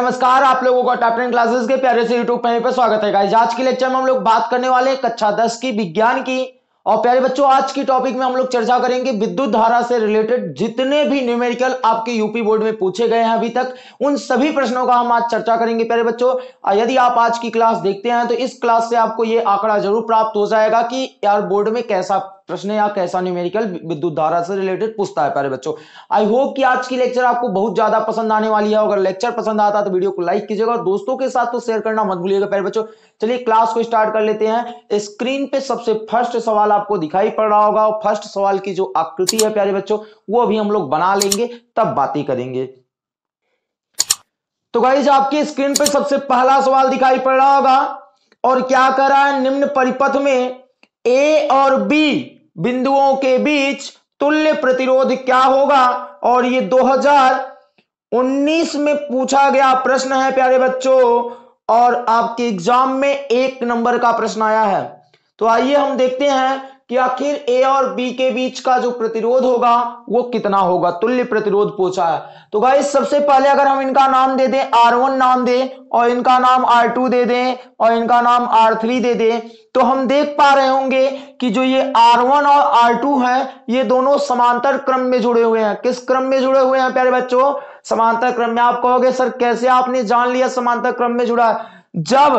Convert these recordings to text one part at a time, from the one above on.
नमस्कार आप लोगों का टॉप टेन क्लासेस के प्यारे से यूट्यूब चैनल पर स्वागत है गाइस आज के लेक्चर में हम लोग बात करने वाले हैं कक्षा दस की विज्ञान की और प्यारे बच्चों आज की टॉपिक में हम लोग चर्चा करेंगे विद्युत धारा से रिलेटेड जितने भी न्यूमेरिकल आपके यूपी बोर्ड में पूछे गए हैं अभी तक उन सभी प्रश्नों का हम आज चर्चा करेंगे प्यारे बच्चों यदि आप आज की क्लास देखते हैं तो इस क्लास से आपको ये आंकड़ा जरूर प्राप्त हो जाएगा कि यार बोर्ड में कैसा प्रश्न या कैसा न्यूमेरिकल विद्युत धारा से रिलेटेड पूछता है प्यारे बच्चों आई होप कि आज की लेक्चर आपको बहुत ज्यादा पसंद आने वाली है अगर लेक्चर पसंद आता है तो वीडियो को लाइक कीजिएगा और दोस्तों के साथ तो शेयर करना मत भूलिएगा प्यारे बच्चों चलिए क्लास को स्टार्ट कर लेते हैं स्क्रीन पे सबसे फर्स्ट सवाल आपको दिखाई पड़ रहा होगा और फर्स्ट सवाल की जो आकृति है प्यारे बच्चों वो अभी हम लोग बना लेंगे तब बातें करेंगे तो गाइज आपके स्क्रीन पे सबसे पहला सवाल दिखाई पड़ रहा होगा और क्या कर रहा है निम्न परिपथ में ए और बी बिंदुओं के बीच तुल्य प्रतिरोध क्या होगा और ये 2019 में पूछा गया प्रश्न है प्यारे बच्चों और आपके एग्जाम में एक नंबर का प्रश्न आया है तो आइए हम देखते हैं कि आखिर ए और बी के बीच का जो प्रतिरोध होगा वो कितना होगा तुल्य प्रतिरोध पूछा है तो भाई सबसे पहले अगर हम इनका नाम दे दें आर वन नाम दें और इनका नाम आर टू दे दें और इनका नाम आर थ्री दे दें तो हम देख पा रहे होंगे कि जो ये आर वन और आर टू है ये दोनों समांतर क्रम में जुड़े हुए हैं किस क्रम में जुड़े हुए हैं प्यारे बच्चों समांतर क्रम में आप कहोगे सर कैसे आपने जान लिया समांतर क्रम में जुड़ा जब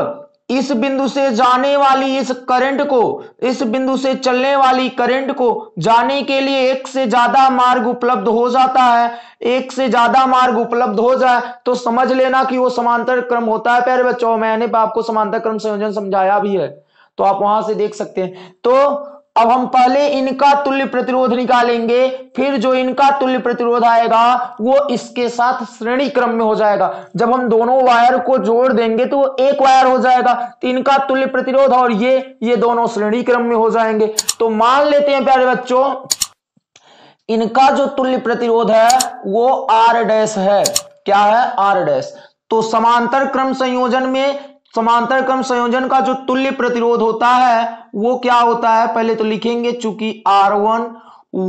इस बिंदु से जाने वाली इस करंट को इस बिंदु से चलने वाली करंट को जाने के लिए एक से ज्यादा मार्ग उपलब्ध हो जाता है एक से ज्यादा मार्ग उपलब्ध हो जाए तो समझ लेना कि वो समांतर क्रम होता है प्यारे बच्चों मैंने आपको समांतर क्रम संयोजन समझाया भी है तो आप वहां से देख सकते हैं तो अब हम पहले इनका तुल्य प्रतिरोध निकालेंगे फिर जो इनका तुल्य प्रतिरोध आएगा वो इसके साथ श्रेणी क्रम में हो जाएगा जब हम दोनों वायर को जोड़ देंगे तो वो एक वायर हो जाएगा तो इनका तुल्य प्रतिरोध और ये ये दोनों श्रेणी क्रम में हो जाएंगे तो मान लेते हैं प्यारे बच्चों इनका जो तुल्य प्रतिरोध है वो आर डैश है क्या है आर डैश तो समांतर क्रम संयोजन में समांतर क्रम संयोजन का जो तुल्य प्रतिरोध होता है वो क्या होता है पहले तो लिखेंगे चूंकि R1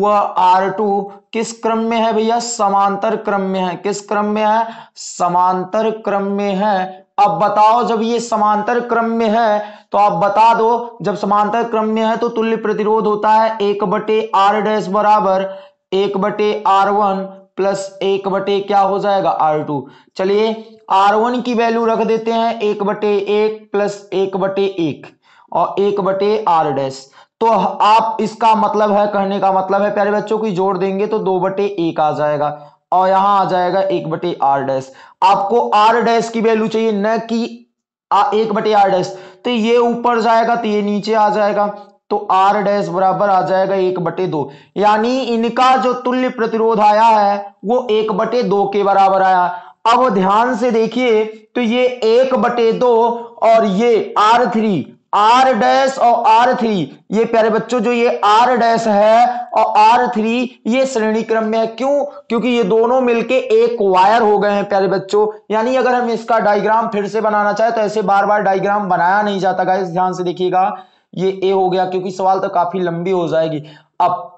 व R2 किस क्रम में है भैया समांतर क्रम में है किस क्रम में है समांतर क्रम में है अब बताओ जब ये समांतर क्रम में है तो आप बता दो जब समांतर क्रम में है तो तुल्य प्रतिरोध होता है एक बटे आर डैश बराबर एक बटे आर वन प्लस एक बटे क्या हो जाएगा आर टू चलिए आर वन की वैल्यू रख देते हैं एक बटे एक प्लस एक बटे एक और एक बटे आर डैश तो आप इसका मतलब है कहने का मतलब है प्यारे बच्चों की जोड़ देंगे तो दो बटे एक आ जाएगा और यहां आ जाएगा एक बटे आर डैश आपको आर डैश की वैल्यू चाहिए न कि आ, एक बटे आर डैश तो ये ऊपर जाएगा तो ये नीचे आ जाएगा तो आर डैश बराबर आ जाएगा एक बटे दो यानी इनका जो तुल्य प्रतिरोध आया है वो एक बटे दो के बराबर आया अब ध्यान से देखिए तो ये एक बटे दो और ये आर थ्री आर डैश और आर थ्री ये प्यारे बच्चों जो ये आर डैश है और आर थ्री ये श्रेणी क्रम में है क्यों क्योंकि ये दोनों मिलके एक वायर हो गए हैं प्यारे बच्चों यानी अगर हम इसका डायग्राम फिर से बनाना चाहे तो ऐसे बार बार डायग्राम बनाया नहीं जाता गाइस ध्यान से देखिएगा ये ए हो गया क्योंकि सवाल तो काफी लंबी हो जाएगी अब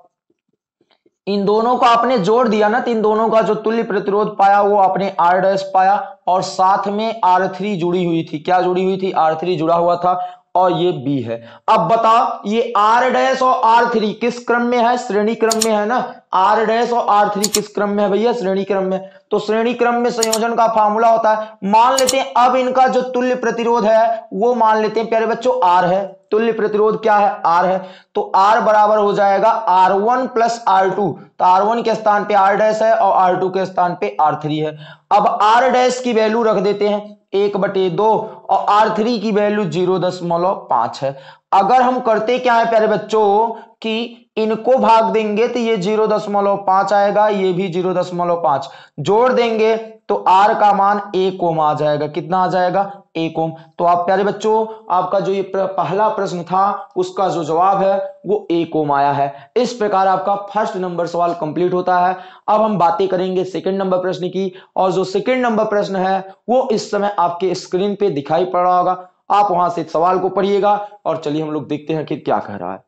इन दोनों को आपने जोड़ दिया ना तो इन दोनों का जो तुल्य प्रतिरोध पाया वो आपने आर डैश पाया और साथ में आर थ्री जुड़ी हुई थी क्या जुड़ी हुई थी आर थ्री जुड़ा हुआ था और ये बी है अब बताओ ये आर डैश और आर थ्री किस क्रम में है श्रेणी क्रम में है ना आर डैश और आर थ्री किस क्रम में है भैया श्रेणी क्रम में तो श्रेणी क्रम में संयोजन का फॉर्मूला होता है मान लेते हैं अब इनका जो तुल्य प्रतिरोध है वो मान लेते हैं प्यारे बच्चों आर है तुल्य प्रतिरोध क्या है आर है तो आर बराबर हो जाएगा R one plus R two तो आर वन के स्थान पे आर डैश है और आर टू के स्थान पे आर थ्री है अब आर डैश की वैल्यू रख देते हैं एक बटे दो और आर थ्री की वैल्यू जीरो दशमलव पांच है अगर हम करते क्या है प्यारे बच्चों कि इनको भाग देंगे तो ये जीरो दशमलव पांच आएगा ये भी जीरो दशमलव पांच जोड़ देंगे तो आर का मान एक ओम आ जाएगा कितना आ जाएगा एक ओम तो आप प्यारे बच्चों आपका जो ये पहला प्रश्न था उसका जो जवाब है वो एक ओम आया है इस प्रकार आपका फर्स्ट नंबर सवाल कंप्लीट होता है अब हम बातें करेंगे सेकंड नंबर प्रश्न की और जो सेकंड नंबर प्रश्न है वो इस समय आपके स्क्रीन पे दिखाई पड़ रहा होगा आप वहां से सवाल को पढ़िएगा और चलिए हम लोग देखते हैं कि क्या कह रहा है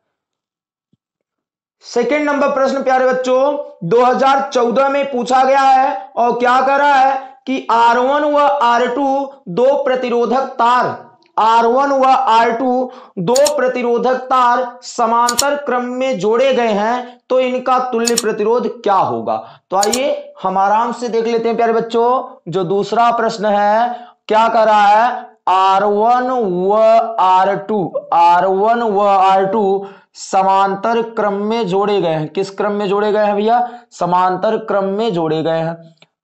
सेकेंड नंबर प्रश्न प्यारे बच्चों 2014 में पूछा गया है और क्या कह रहा है कि R1 व आर दो प्रतिरोधक तार R1 व आर दो प्रतिरोधक तार समांतर क्रम में जोड़े गए हैं तो इनका तुल्य प्रतिरोध क्या होगा तो आइए हम आराम से देख लेते हैं प्यारे बच्चों जो दूसरा प्रश्न है क्या कर रहा है आर वन व आर टू आर वन व आर टू समांतर क्रम में जोड़े गए हैं किस क्रम में जोड़े गए हैं भैया समांतर क्रम में जोड़े गए हैं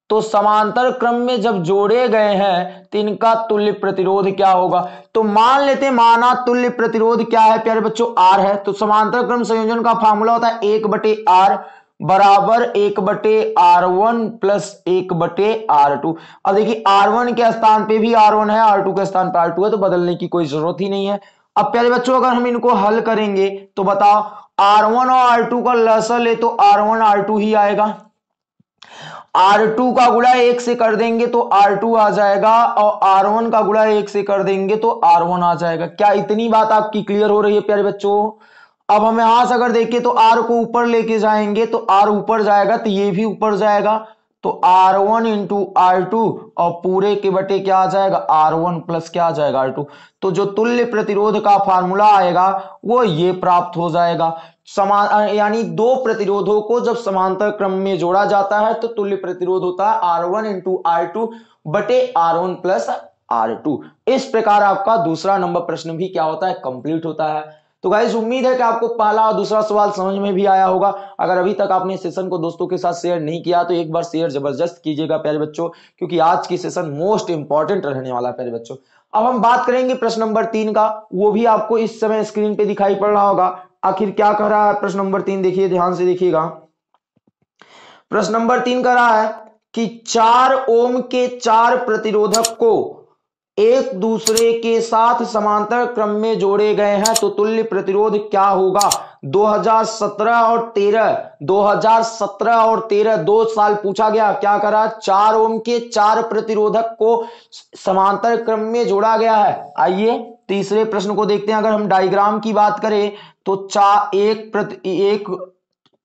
तो समांतर क्रम में जब जोड़े गए हैं तो इनका तुल्य प्रतिरोध क्या होगा तो मान लेते माना तुल्य प्रतिरोध क्या है प्यारे बच्चों आर है तो समांतर क्रम संयोजन का फॉर्मूला होता है एक बटे आर बराबर एक बटे आर वन प्लस एक बटे आर टू अब देखिए आर वन के स्थान पे भी आर वन है आर टू के स्थान पे आर टू है तो बदलने की कोई जरूरत ही नहीं है अब प्यारे बच्चों अगर हम इनको हल करेंगे तो बताओ आर वन और आर टू का लसा ले तो आर वन आर टू ही आएगा आर टू का गुड़ा एक से कर देंगे तो आर टू आ जाएगा और आर वन का गुड़ा एक से कर देंगे तो आर वन आ जाएगा क्या इतनी बात आपकी क्लियर हो रही है प्यारे बच्चों अब हम यहां से अगर देखें तो आर को ऊपर लेके जाएंगे तो आर ऊपर जाएगा तो ये भी ऊपर जाएगा तो R one into R two और पूरे के बटे क्या आ जाएगा आर वन प्लस क्या आ जाएगा आर टू तो जो तुल्य प्रतिरोध का फार्मूला आएगा वो ये प्राप्त हो जाएगा समान यानी दो प्रतिरोधों को जब समांतर क्रम में जोड़ा जाता है तो तुल्य प्रतिरोध होता है R one into R two बटे R one plus R two इस प्रकार आपका दूसरा नंबर प्रश्न भी क्या होता है कंप्लीट होता है तो गाइज उम्मीद है कि आपको पहला और दूसरा सवाल समझ में भी आया होगा अगर अभी तक आपने सेशन को दोस्तों के साथ शेयर नहीं किया तो एक बार शेयर जबरदस्त कीजिएगा प्यारे बच्चों क्योंकि आज की सेशन मोस्ट इंपॉर्टेंट रहने वाला है प्यारे बच्चों अब हम बात करेंगे प्रश्न नंबर तीन का वो भी आपको इस समय स्क्रीन पे दिखाई पड़ रहा होगा आखिर क्या कह रहा है प्रश्न नंबर तीन देखिए ध्यान से देखिएगा प्रश्न नंबर तीन कह रहा है कि चार ओम के चार प्रतिरोधक को एक दूसरे के साथ समांतर क्रम में जोड़े गए हैं तो तुल्य प्रतिरोध क्या होगा 2017 और 13 2017 और 13 दो साल पूछा गया क्या करा चार ओम के चार प्रतिरोधक को समांतर क्रम में जोड़ा गया है आइए तीसरे प्रश्न को देखते हैं अगर हम डायग्राम की बात करें तो चार एक प्रति एक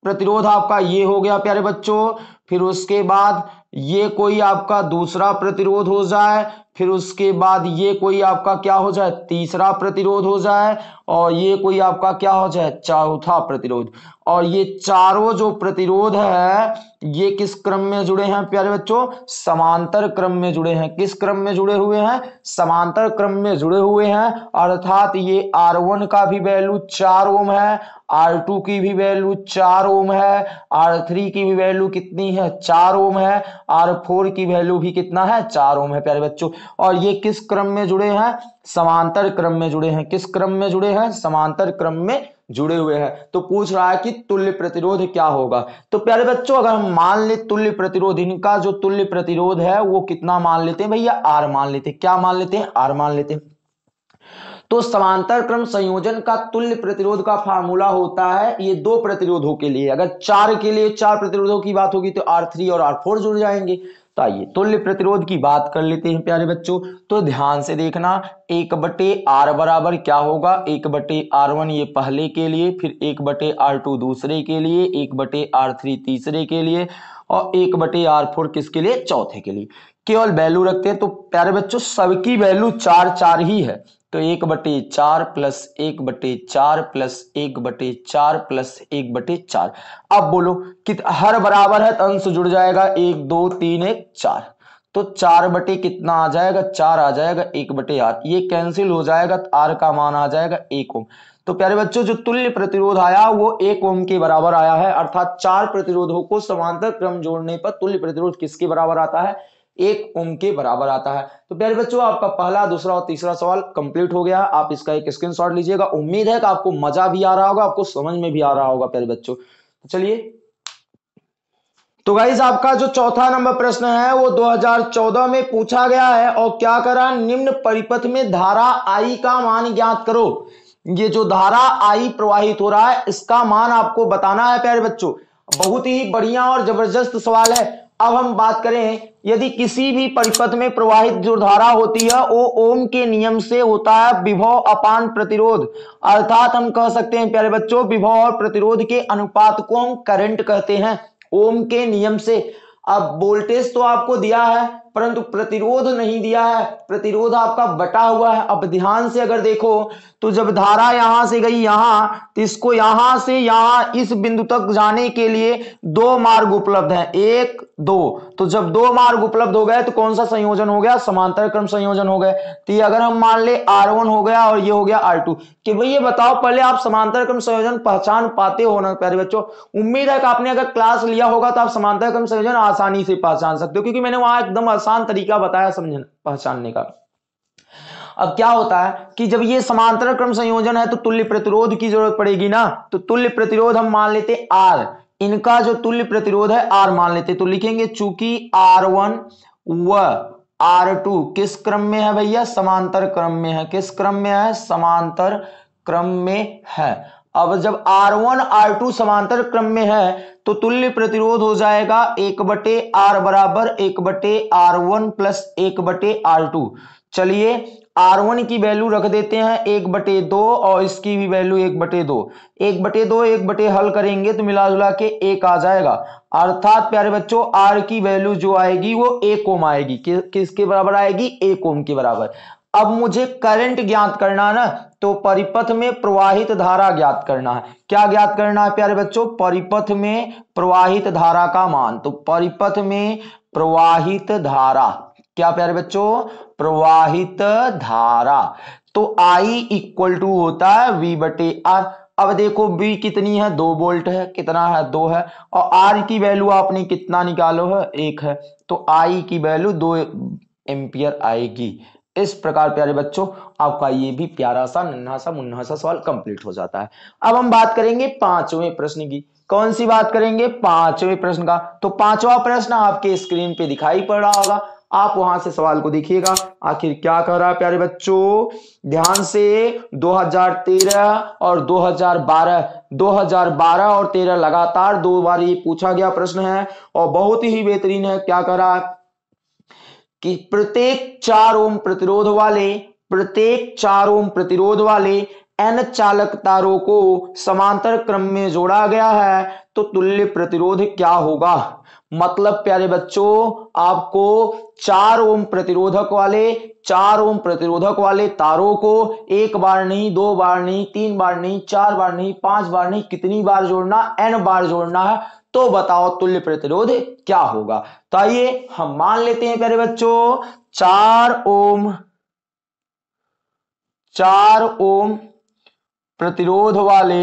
प्रतिरोध आपका ये हो गया प्यारे बच्चों फिर उसके बाद ये कोई आपका दूसरा प्रतिरोध हो जाए फिर उसके बाद ये कोई आपका क्या हो जाए तीसरा प्रतिरोध हो जाए और ये कोई आपका क्या हो जाए चौथा प्रतिरोध और ये चारों जो प्रतिरोध है ये किस क्रम में जुड़े हैं प्यारे बच्चों समांतर क्रम में जुड़े हैं किस क्रम में जुड़े हुए हैं समांतर क्रम में जुड़े हुए हैं अर्थात ये R1 का भी वैल्यू चार ओम है R2 की भी वैल्यू चार ओम है R3 की भी वैल्यू कितनी है चार ओम है R4 की वैल्यू भी कितना है चार ओम है प्यारे बच्चों और ये किस क्रम में जुड़े हैं समांतर क्रम में जुड़े हैं किस क्रम में जुड़े हैं समांतर क्रम में जुड़े हुए हैं तो पूछ रहा है कि तुल्य प्रतिरोध क्या होगा तो प्यारे बच्चों अगर हम मान ले तुल्य प्रतिरोध इनका जो तुल्य प्रतिरोध है वो कितना मान लेते हैं भैया आर मान लेते हैं क्या मान लेते हैं आर मान लेते हैं तो समांतर क्रम संयोजन का तुल्य प्रतिरोध का फार्मूला होता है ये दो प्रतिरोधों के लिए अगर चार के लिए चार प्रतिरोधों की बात होगी तो आर थ्री और आर फोर जुड़ जाएंगे तो आइए तुल्य प्रतिरोध की बात कर लेते हैं प्यारे बच्चों तो ध्यान से देखना एक बटे आर बराबर क्या होगा एक बटे आर वन ये पहले के लिए फिर एक बटे आर टू दूसरे के लिए एक बटे आर थ्री तीसरे के लिए और एक बटे आर फोर किसके लिए चौथे के लिए केवल वैल्यू रखते हैं तो प्यारे बच्चों सबकी वैल्यू चार चार ही है तो एक बटे चार प्लस एक बटे चार प्लस एक बटे चार प्लस एक बटे चार अब बोलो कित हर बराबर है तो अंश जुड़ जाएगा एक दो तीन एक चार तो चार बटे कितना आ जाएगा चार आ जाएगा एक बटे आर ये कैंसिल हो जाएगा तो आर का मान आ जाएगा एक ओम तो प्यारे बच्चों जो तुल्य प्रतिरोध आया वो एक ओम के बराबर आया है अर्थात चार प्रतिरोधों को समांतर क्रम जोड़ने पर तुल्य प्रतिरोध किसके बराबर आता है एक ओम के बराबर आता है तो प्यारे बच्चों आपका पहला दूसरा और तीसरा सवाल कंप्लीट हो गया आप इसका एक स्क्रीनशॉट लीजिएगा उम्मीद है कि आपको मजा भी आ रहा होगा आपको समझ में भी आ रहा होगा प्यारे बच्चों तो चलिए तो गाइज आपका जो चौथा नंबर प्रश्न है वो 2014 में पूछा गया है और क्या करा निम्न परिपथ में धारा आई का मान ज्ञात करो ये जो धारा आई प्रवाहित हो रहा है इसका मान आपको बताना है प्यारे बच्चों बहुत ही बढ़िया और जबरदस्त सवाल है अब हम बात करें यदि किसी भी परिपथ में प्रवाहित जो धारा होती है वो ओम के नियम से होता है विभव अपान प्रतिरोध अर्थात हम कह सकते हैं प्यारे बच्चों विभव और प्रतिरोध के अनुपात को हम करंट कहते हैं ओम के नियम से अब वोल्टेज तो आपको दिया है परंतु प्रतिरोध नहीं दिया है प्रतिरोध आपका बटा हुआ है अब ध्यान से अगर देखो तो जब धारा यहां से गई यहां तो इसको यहां से यहां इस बिंदु तक जाने के लिए दो मार्ग उपलब्ध हैं एक दो तो जब दो मार्ग उपलब्ध हो गए तो कौन सा संयोजन हो गया समांतर क्रम संयोजन हो गए तो ये अगर हम मान ले आर वन हो गया और ये हो गया आर टू कि भाई ये बताओ पहले आप समांतर क्रम संयोजन पहचान पाते हो ना प्यारे बच्चों उम्मीद है कि आपने अगर क्लास लिया होगा तो आप समांतर क्रम संयोजन आसानी से पहचान सकते हो क्योंकि मैंने वहां एकदम आसान तरीका बताया समझ पहचानने का अब क्या होता है कि जब ये समांतर क्रम संयोजन है तो तुल्य प्रतिरोध की जरूरत पड़ेगी ना तो तुल्य प्रतिरोध हम मान लेते आर इनका जो तुल्य प्रतिरोध है आर मान लेते तो लिखेंगे चूंकि आर वन व आर टू किस क्रम में है भैया समांतर क्रम में है किस क्रम में है समांतर क्रम में है अब जब R1 R2 समांतर क्रम में है तो तुल्य प्रतिरोध हो जाएगा एक बटे आर बराबर एक बटे आर वन प्लस एक बटे आर टू चलिए R1 की वैल्यू रख देते हैं एक बटे दो और इसकी भी वैल्यू एक बटे दो एक बटे दो एक बटे हल करेंगे तो मिला जुला के एक आ जाएगा अर्थात प्यारे बच्चों R की वैल्यू जो आएगी वो एक ओम आएगी कि, किसके बराबर आएगी एक ओम के बराबर अब मुझे करंट ज्ञात करना है ना तो परिपथ में प्रवाहित धारा ज्ञात करना है क्या ज्ञात करना है प्यारे बच्चों परिपथ में प्रवाहित धारा का मान तो परिपथ में प्रवाहित धारा क्या प्यारे बच्चों प्रवाहित धारा तो I इक्वल टू होता है V बटे आर अब देखो V कितनी है दो वोल्ट है कितना है दो है और R की वैल्यू आपने कितना निकालो है एक है तो I की वैल्यू दो एम्पियर आएगी इस प्रकार प्यारे बच्चों आपका ये भी प्यारा सा नन्हा सा मुन्ना सा सवाल कंप्लीट हो जाता है अब हम बात करेंगे पांचवें प्रश्न की कौन सी बात करेंगे पांचवें प्रश्न का तो पांचवा प्रश्न आपके स्क्रीन पे दिखाई पड़ रहा होगा आप वहां से सवाल को देखिएगा आखिर क्या कर रहा है प्यारे बच्चों ध्यान से 2013 और 2012 2012 और 13 लगातार दो बार ये पूछा गया प्रश्न है और बहुत ही बेहतरीन है क्या कर रहा है कि प्रत्येक चार ओम प्रतिरोध वाले प्रत्येक चार ओम प्रतिरोध वाले एन चालक तारों को समांतर क्रम में जोड़ा गया है तो तुल्य प्रतिरोध क्या होगा मतलब प्यारे बच्चों आपको चार ओम प्रतिरोधक वाले चार ओम प्रतिरोधक वाले तारों को एक बार नहीं दो बार नहीं तीन बार नहीं चार बार नहीं पांच बार नहीं कितनी बार जोड़ना एन बार जोड़ना है तो बताओ तुल्य प्रतिरोध क्या होगा तो आइए हम मान लेते हैं प्यारे बच्चों चार ओम चार ओम प्रतिरोध वाले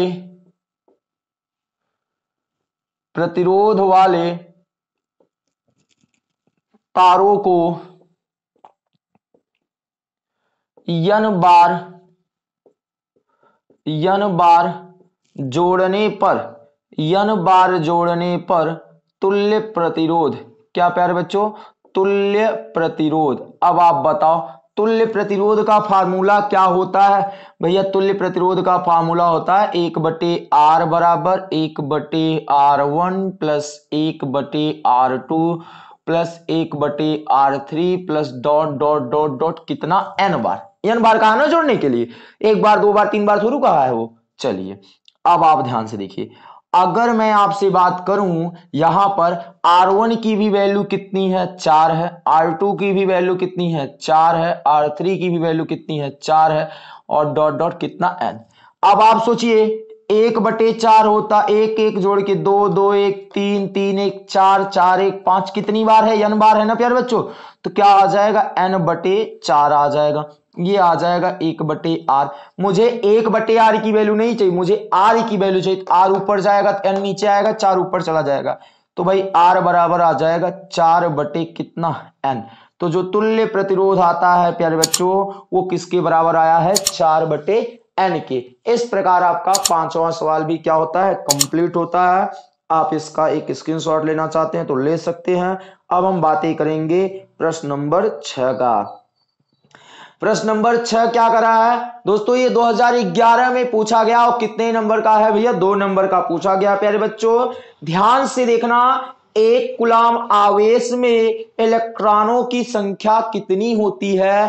प्रतिरोध वाले तारों को यन बार यन बार जोड़ने पर यन बार जोड़ने पर तुल्य प्रतिरोध क्या प्यारे बच्चों तुल्य प्रतिरोध अब आप बताओ तुल्य प्रतिरोध का फार्मूला क्या होता है भैया तुल्य प्रतिरोध का फार्मूला होता है एक बटे आर बराबर एक बटे आर वन प्लस एक बटे आर टू प्लस एक बटे R three plus dot dot dot dot कितना एन बार एन बार कहा ना जोड़ने के लिए एक बार दो बार तीन बार शुरू कहा है वो चलिए अब आप ध्यान से देखिए अगर मैं आपसे बात करूं यहां पर R1 की भी वैल्यू कितनी है चार है R2 की भी वैल्यू कितनी है चार है R3 की भी वैल्यू कितनी है चार है और डॉट डॉट कितना एन अब आप सोचिए एक बटे चार होता एक एक जोड़ के दो दो एक तीन तीन एक चार चार एक पांच कितनी बार है एन बार है ना प्यार बच्चों तो क्या आ जाएगा एन बटे चार आ जाएगा ये आ जाएगा एक बटे आर मुझे एक बटे आर की वैल्यू नहीं चाहिए मुझे आर की वैल्यू चाहिए तो आर ऊपर जाएगा एन तो नीचे आएगा चार ऊपर चला जाएगा तो भाई आर बराबर आ जाएगा चार बटे कितना एन तो जो तुल्य प्रतिरोध आता है प्यारे बच्चों वो किसके बराबर आया है चार बटे एन के इस प्रकार आपका पांचवा सवाल भी क्या होता है कंप्लीट होता है आप इसका एक स्क्रीन लेना चाहते हैं तो ले सकते हैं अब हम बातें करेंगे प्रश्न नंबर छह का प्रश्न नंबर छह क्या करा है दोस्तों ये 2011 में पूछा गया और कितने नंबर का है भैया दो नंबर का पूछा गया प्यारे बच्चों ध्यान से देखना एक गुलाम आवेश में इलेक्ट्रॉनों की संख्या कितनी होती है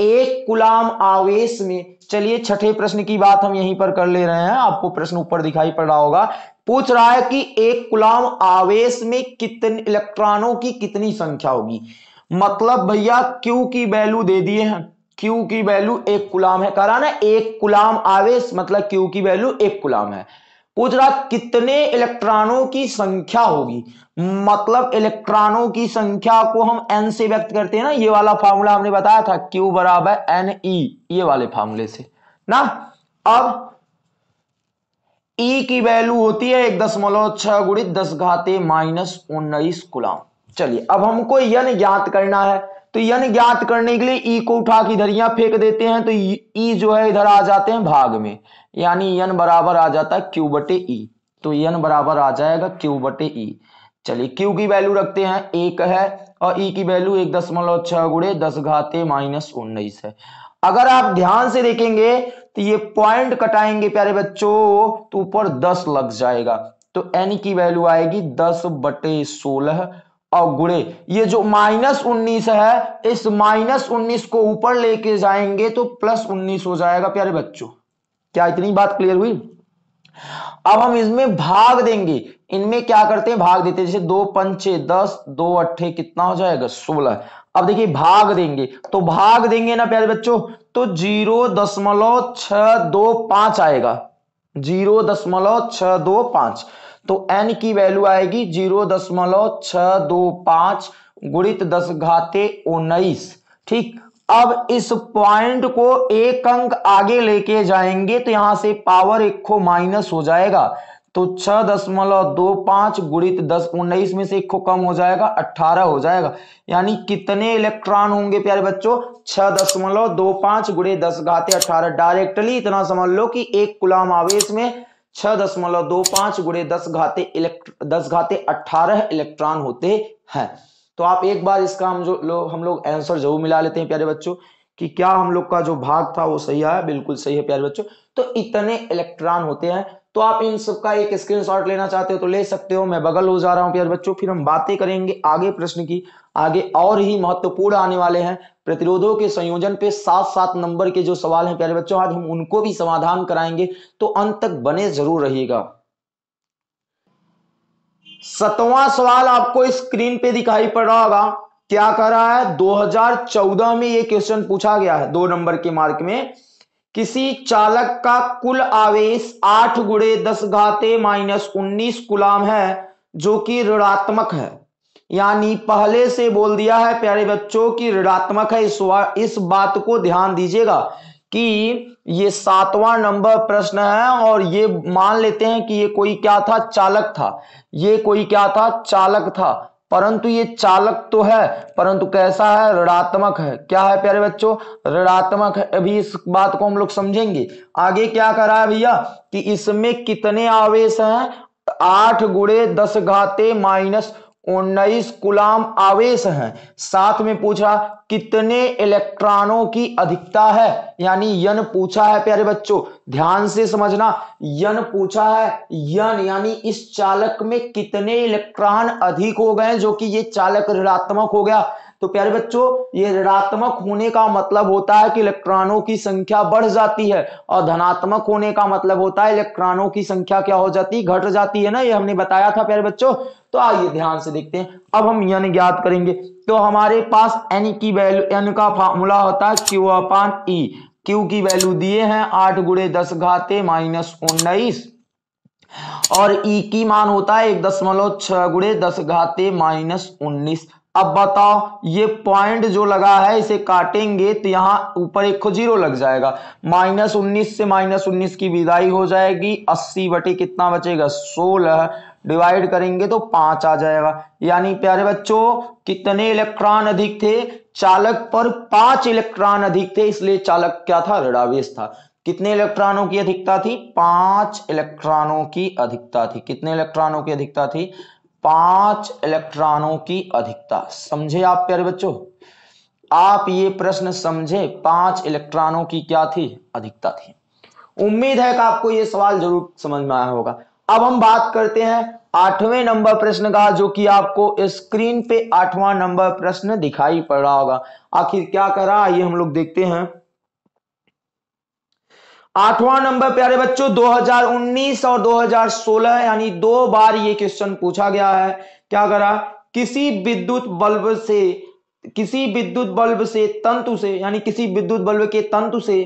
एक गुलाम आवेश में चलिए छठे प्रश्न की बात हम यहीं पर कर ले रहे हैं आपको प्रश्न ऊपर दिखाई पड़ रहा होगा पूछ रहा है कि एक गुलाम आवेश में कितने इलेक्ट्रॉनों की कितनी संख्या होगी मतलब भैया क्यू की वैल्यू दे दिए हैं क्यू की वैल्यू एक गुलाम है कह रहा ना एक कुलाम आवेश मतलब क्यू की वैल्यू एक गुलाम है पूछ रहा कितने इलेक्ट्रॉनों की संख्या होगी मतलब इलेक्ट्रॉनों की संख्या को हम एन से व्यक्त करते हैं ना ये वाला फार्मूला हमने बताया था क्यू बराबर एन ई e, ये वाले फार्मूले से ना अब ई e की वैल्यू होती है एक दशमलव छह गुणित दस घाते माइनस उन्नीस गुलाम चलिए अब हमको यन ज्ञात करना है तो यन ज्ञात करने के लिए ई को उठा के इधर यहां फेंक देते हैं तो ई जो है इधर आ जाते हैं भाग में यानी यन बराबर आ जाता है क्यू बटे ई तो यन बराबर आ जाएगा क्यू बटे ई चलिए क्यू की वैल्यू रखते हैं एक है और ई की वैल्यू एक दशमलव छह गुड़े दस घाते माइनस उन्नीस है अगर आप ध्यान से देखेंगे तो ये पॉइंट कटाएंगे प्यारे बच्चों तो ऊपर दस लग जाएगा तो एन की वैल्यू आएगी दस बटे सोलह और गुड़े ये जो माइनस उन्नीस है इस माइनस उन्नीस को ऊपर लेके जाएंगे तो प्लस उन्नीस हो जाएगा प्यारे बच्चों क्या इतनी बात क्लियर हुई अब हम इसमें भाग देंगे इनमें क्या करते हैं भाग देते हैं जैसे दो पंचे दस दो अट्ठे कितना हो जाएगा सोलह अब देखिए भाग देंगे तो भाग देंगे ना प्यारे बच्चों तो जीरो दशमलव छ दो पांच आएगा जीरो दशमलव छ दो पांच तो एन की वैल्यू आएगी जीरो दशमलव छ दो पांच गुणित दस घाते उन्नीस ठीक अब इस पॉइंट को एक अंक आगे लेके जाएंगे तो यहां से पावर एक को माइनस हो जाएगा तो छह दशमलव दो पांच गुणित दस उन्नीस में से एक को कम हो जाएगा अठारह हो जाएगा यानी कितने इलेक्ट्रॉन होंगे प्यारे बच्चों छह दशमलव दो पांच गुणित दस घाते अठारह डायरेक्टली इतना समझ लो कि एक गुलाम आवेश में छह दशमलव दो पांच गुड़े दस घाते इलेक्ट दस घाते अठारह इलेक्ट्रॉन होते हैं तो आप एक बार इसका हम जो लो, हम लोग आंसर जरूर मिला लेते हैं प्यारे बच्चों कि क्या हम लोग का जो भाग था वो सही आया बिल्कुल सही है प्यारे बच्चों तो इतने इलेक्ट्रॉन होते हैं तो आप इन सब का एक स्क्रीनशॉट लेना चाहते हो तो ले सकते हो मैं बगल हो जा रहा हूँ प्यार बच्चों फिर हम बातें करेंगे आगे प्रश्न की आगे और ही महत्वपूर्ण आने वाले हैं प्रतिरोधों के संयोजन पे सात सात नंबर के जो सवाल हैं प्यारे बच्चों आज हम उनको भी समाधान कराएंगे तो अंत तक बने जरूर रहिएगा सतवा सवाल आपको स्क्रीन पे दिखाई पड़ रहा होगा क्या कर रहा है 2014 में ये क्वेश्चन पूछा गया है दो नंबर के मार्क में किसी चालक का कुल आवेश आठ गुड़े दस घाते माइनस उन्नीस गुलाम है जो कि ऋणात्मक है यानी पहले से बोल दिया है प्यारे बच्चों की ऋणात्मक है इस इस बात को ध्यान दीजिएगा कि ये सातवां नंबर प्रश्न है और ये मान लेते हैं कि ये कोई क्या था चालक था ये कोई क्या था चालक था परंतु ये चालक तो है परंतु कैसा है ऋणात्मक है क्या है प्यारे बच्चों ऋणात्मक है अभी इस बात को हम लोग समझेंगे आगे क्या करा है भैया कि इसमें कितने आवेश हैं आठ गुड़े दस घाते माइनस उन्नीस कुलाम आवेश हैं साथ में पूछ रहा कितने इलेक्ट्रॉनों की अधिकता है यानी यन पूछा है प्यारे बच्चों ध्यान से समझना यन पूछा है यन यानी इस चालक में कितने इलेक्ट्रॉन अधिक हो गए जो कि ये चालक ऋणात्मक हो गया तो प्यारे बच्चों ये ऋणात्मक होने का मतलब होता है कि इलेक्ट्रॉनों की संख्या बढ़ जाती है और धनात्मक होने का मतलब होता है इलेक्ट्रॉनों की संख्या क्या हो जाती घट जाती है ना ये हमने बताया था प्यारे बच्चों तो आइए ध्यान से देखते हैं अब हम यन ज्ञात करेंगे तो हमारे पास एन की वैल्यू एन का फॉर्मूला होता है क्यू अपान ई क्यू की वैल्यू दिए हैं आठ गुड़े दस घाते माइनस उन्नीस और ई e की मान होता है एक दशमलव छह गुड़े दस घाते माइनस उन्नीस अब बताओ ये पॉइंट जो लगा है इसे काटेंगे तो यहां ऊपर एक को जीरो लग जाएगा माइनस उन्नीस से माइनस उन्नीस की विदाई हो जाएगी अस्सी बटे कितना बचेगा सोलह डिवाइड करेंगे तो पांच आ जाएगा यानी प्यारे बच्चों कितने इलेक्ट्रॉन अधिक थे चालक पर पांच इलेक्ट्रॉन अधिक थे इसलिए चालक क्या था ऋणावेश था कितने इलेक्ट्रॉनों की अधिकता थी पांच इलेक्ट्रॉनों की अधिकता थी कितने इलेक्ट्रॉनों की अधिकता थी पांच इलेक्ट्रॉनों की अधिकता समझे आप प्यारे बच्चों आप ये प्रश्न समझे पांच इलेक्ट्रॉनों की क्या थी अधिकता थी उम्मीद है कि आपको ये सवाल जरूर समझ में आया होगा अब हम बात करते हैं आठवें नंबर प्रश्न का जो कि आपको स्क्रीन पे आठवां नंबर प्रश्न दिखाई पड़ रहा होगा आखिर क्या करा ये हम लोग देखते हैं आठवां नंबर प्यारे बच्चों 2019 और 2016 यानी दो बार ये क्वेश्चन पूछा गया है क्या करा किसी विद्युत बल्ब से किसी विद्युत बल्ब से तंतु से यानी किसी विद्युत बल्ब के तंतु से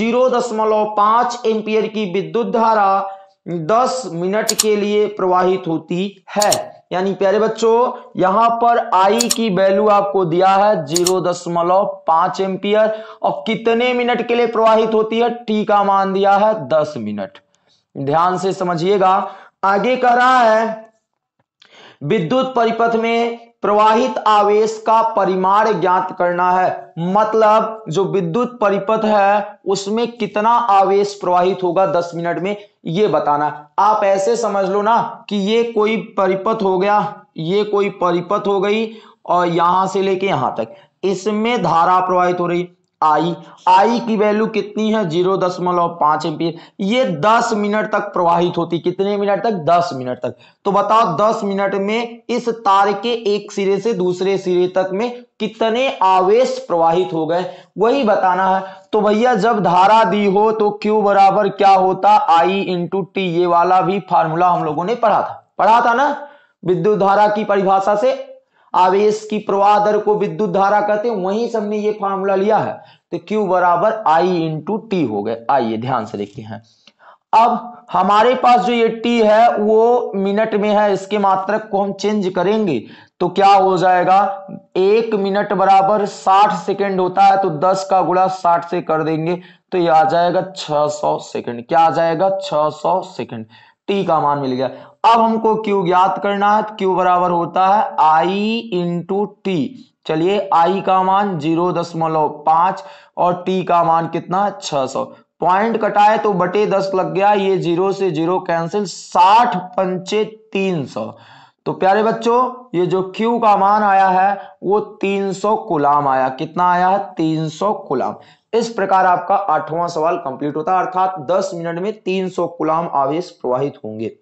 जीरो दशमलव पांच एम्पियर की विद्युत धारा दस मिनट के लिए प्रवाहित होती है यानी प्यारे बच्चों यहां पर आई की वैल्यू आपको दिया है जीरो दशमलव पांच एम्पियर और कितने मिनट के लिए प्रवाहित होती है टी का मान दिया है दस मिनट ध्यान से समझिएगा आगे कह रहा है विद्युत परिपथ में प्रवाहित आवेश का परिमाण ज्ञात करना है मतलब जो विद्युत परिपथ है उसमें कितना आवेश प्रवाहित होगा दस मिनट में ये बताना आप ऐसे समझ लो ना कि ये कोई परिपथ हो गया ये कोई परिपथ हो गई और यहां से लेके यहां तक इसमें धारा प्रवाहित हो रही आई आई की वैल्यू कितनी है जीरो दशमलव पांच एम्पियर ये दस मिनट तक प्रवाहित होती कितने मिनट तक दस मिनट तक तो बताओ दस मिनट में इस तार के एक सिरे से दूसरे सिरे तक में कितने आवेश प्रवाहित हो गए वही बताना है तो भैया जब धारा दी हो तो क्यू बराबर क्या होता आई इंटू टी ये वाला भी फार्मूला हम लोगों ने पढ़ा था पढ़ा था ना विद्युत धारा की परिभाषा से आवेश की प्रवाह दर को विद्युत धारा कहते हैं वहीं से हमने ये फार्मूला लिया है तो Q बराबर आई इंटू टी हो गए आइए ध्यान से देखते हैं अब हमारे पास जो ये टी है वो मिनट में है इसके मात्रक को हम चेंज करेंगे तो क्या हो जाएगा एक मिनट बराबर साठ सेकेंड होता है तो दस का गुणा साठ से कर देंगे तो ये आ जाएगा छह सौ सेकेंड क्या आ जाएगा 600 सौ सेकेंड टी का मान मिल गया अब हमको Q ज्ञात करना है तो Q बराबर होता है आई इंटू टी चलिए I का मान 0.5 और T का मान कितना है छह सौ पॉइंट कटाए तो बटे दस लग गया ये जीरो से जीरो कैंसिल साठ पंचे तीन सौ तो प्यारे बच्चों ये जो Q का मान आया है वो 300 कुलाम आया कितना आया है 300 कुलाम इस प्रकार आपका आठवां सवाल कंप्लीट होता है अर्थात 10 मिनट में 300 गुलाम आवेश प्रवाहित होंगे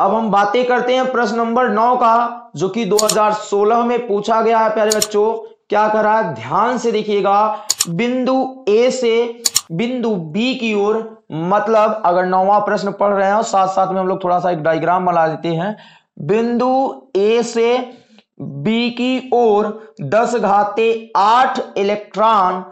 अब हम बातें करते हैं प्रश्न नंबर नौ का जो कि 2016 में पूछा गया है प्यारे बच्चों क्या कर रहा है ध्यान से देखिएगा बिंदु ए से बिंदु बी की ओर मतलब अगर नौवा प्रश्न पढ़ रहे हैं और साथ साथ में हम लोग थोड़ा सा एक डायग्राम बना देते हैं बिंदु ए से बी की ओर दस घाते आठ इलेक्ट्रॉन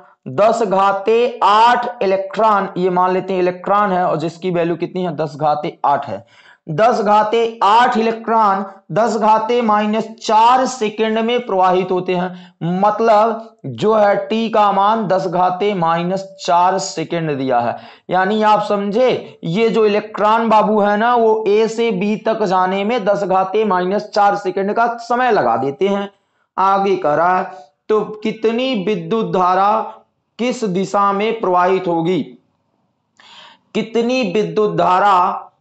दस घाते आठ इलेक्ट्रॉन ये मान लेते हैं इलेक्ट्रॉन है और जिसकी वैल्यू कितनी है दस घाते आठ है दस घाते आठ इलेक्ट्रॉन दस घाते माइनस चार सेकेंड में प्रवाहित होते हैं मतलब जो है टी का मान दस घाते माइनस चार सेकेंड दिया है यानी आप समझे ये जो इलेक्ट्रॉन बाबू है ना वो ए से बी तक जाने में दस घाते माइनस चार सेकेंड का समय लगा देते हैं आगे करा रहा है तो कितनी विद्युत धारा किस दिशा में प्रवाहित होगी कितनी विद्युत धारा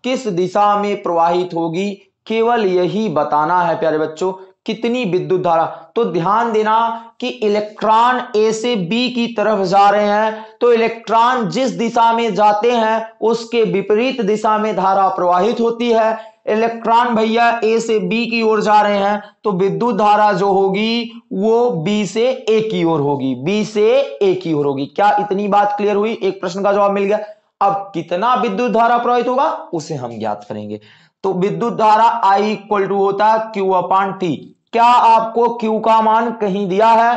किस दिशा में प्रवाहित होगी केवल यही बताना है प्यारे बच्चों कितनी विद्युत धारा तो ध्यान देना कि इलेक्ट्रॉन ए से बी की तरफ जा रहे हैं तो इलेक्ट्रॉन जिस दिशा में जाते हैं उसके विपरीत दिशा में धारा प्रवाहित होती है इलेक्ट्रॉन भैया ए से बी की ओर जा रहे हैं तो विद्युत धारा जो होगी वो बी से ए की ओर होगी बी से ए की ओर होगी क्या इतनी बात क्लियर हुई एक प्रश्न का जवाब मिल गया अब कितना विद्युत धारा प्रवाहित होगा उसे हम ज्ञात करेंगे तो विद्युत धारा आई इक्वल टू होता है क्यू अपान टी क्या आपको क्यू का मान कहीं दिया है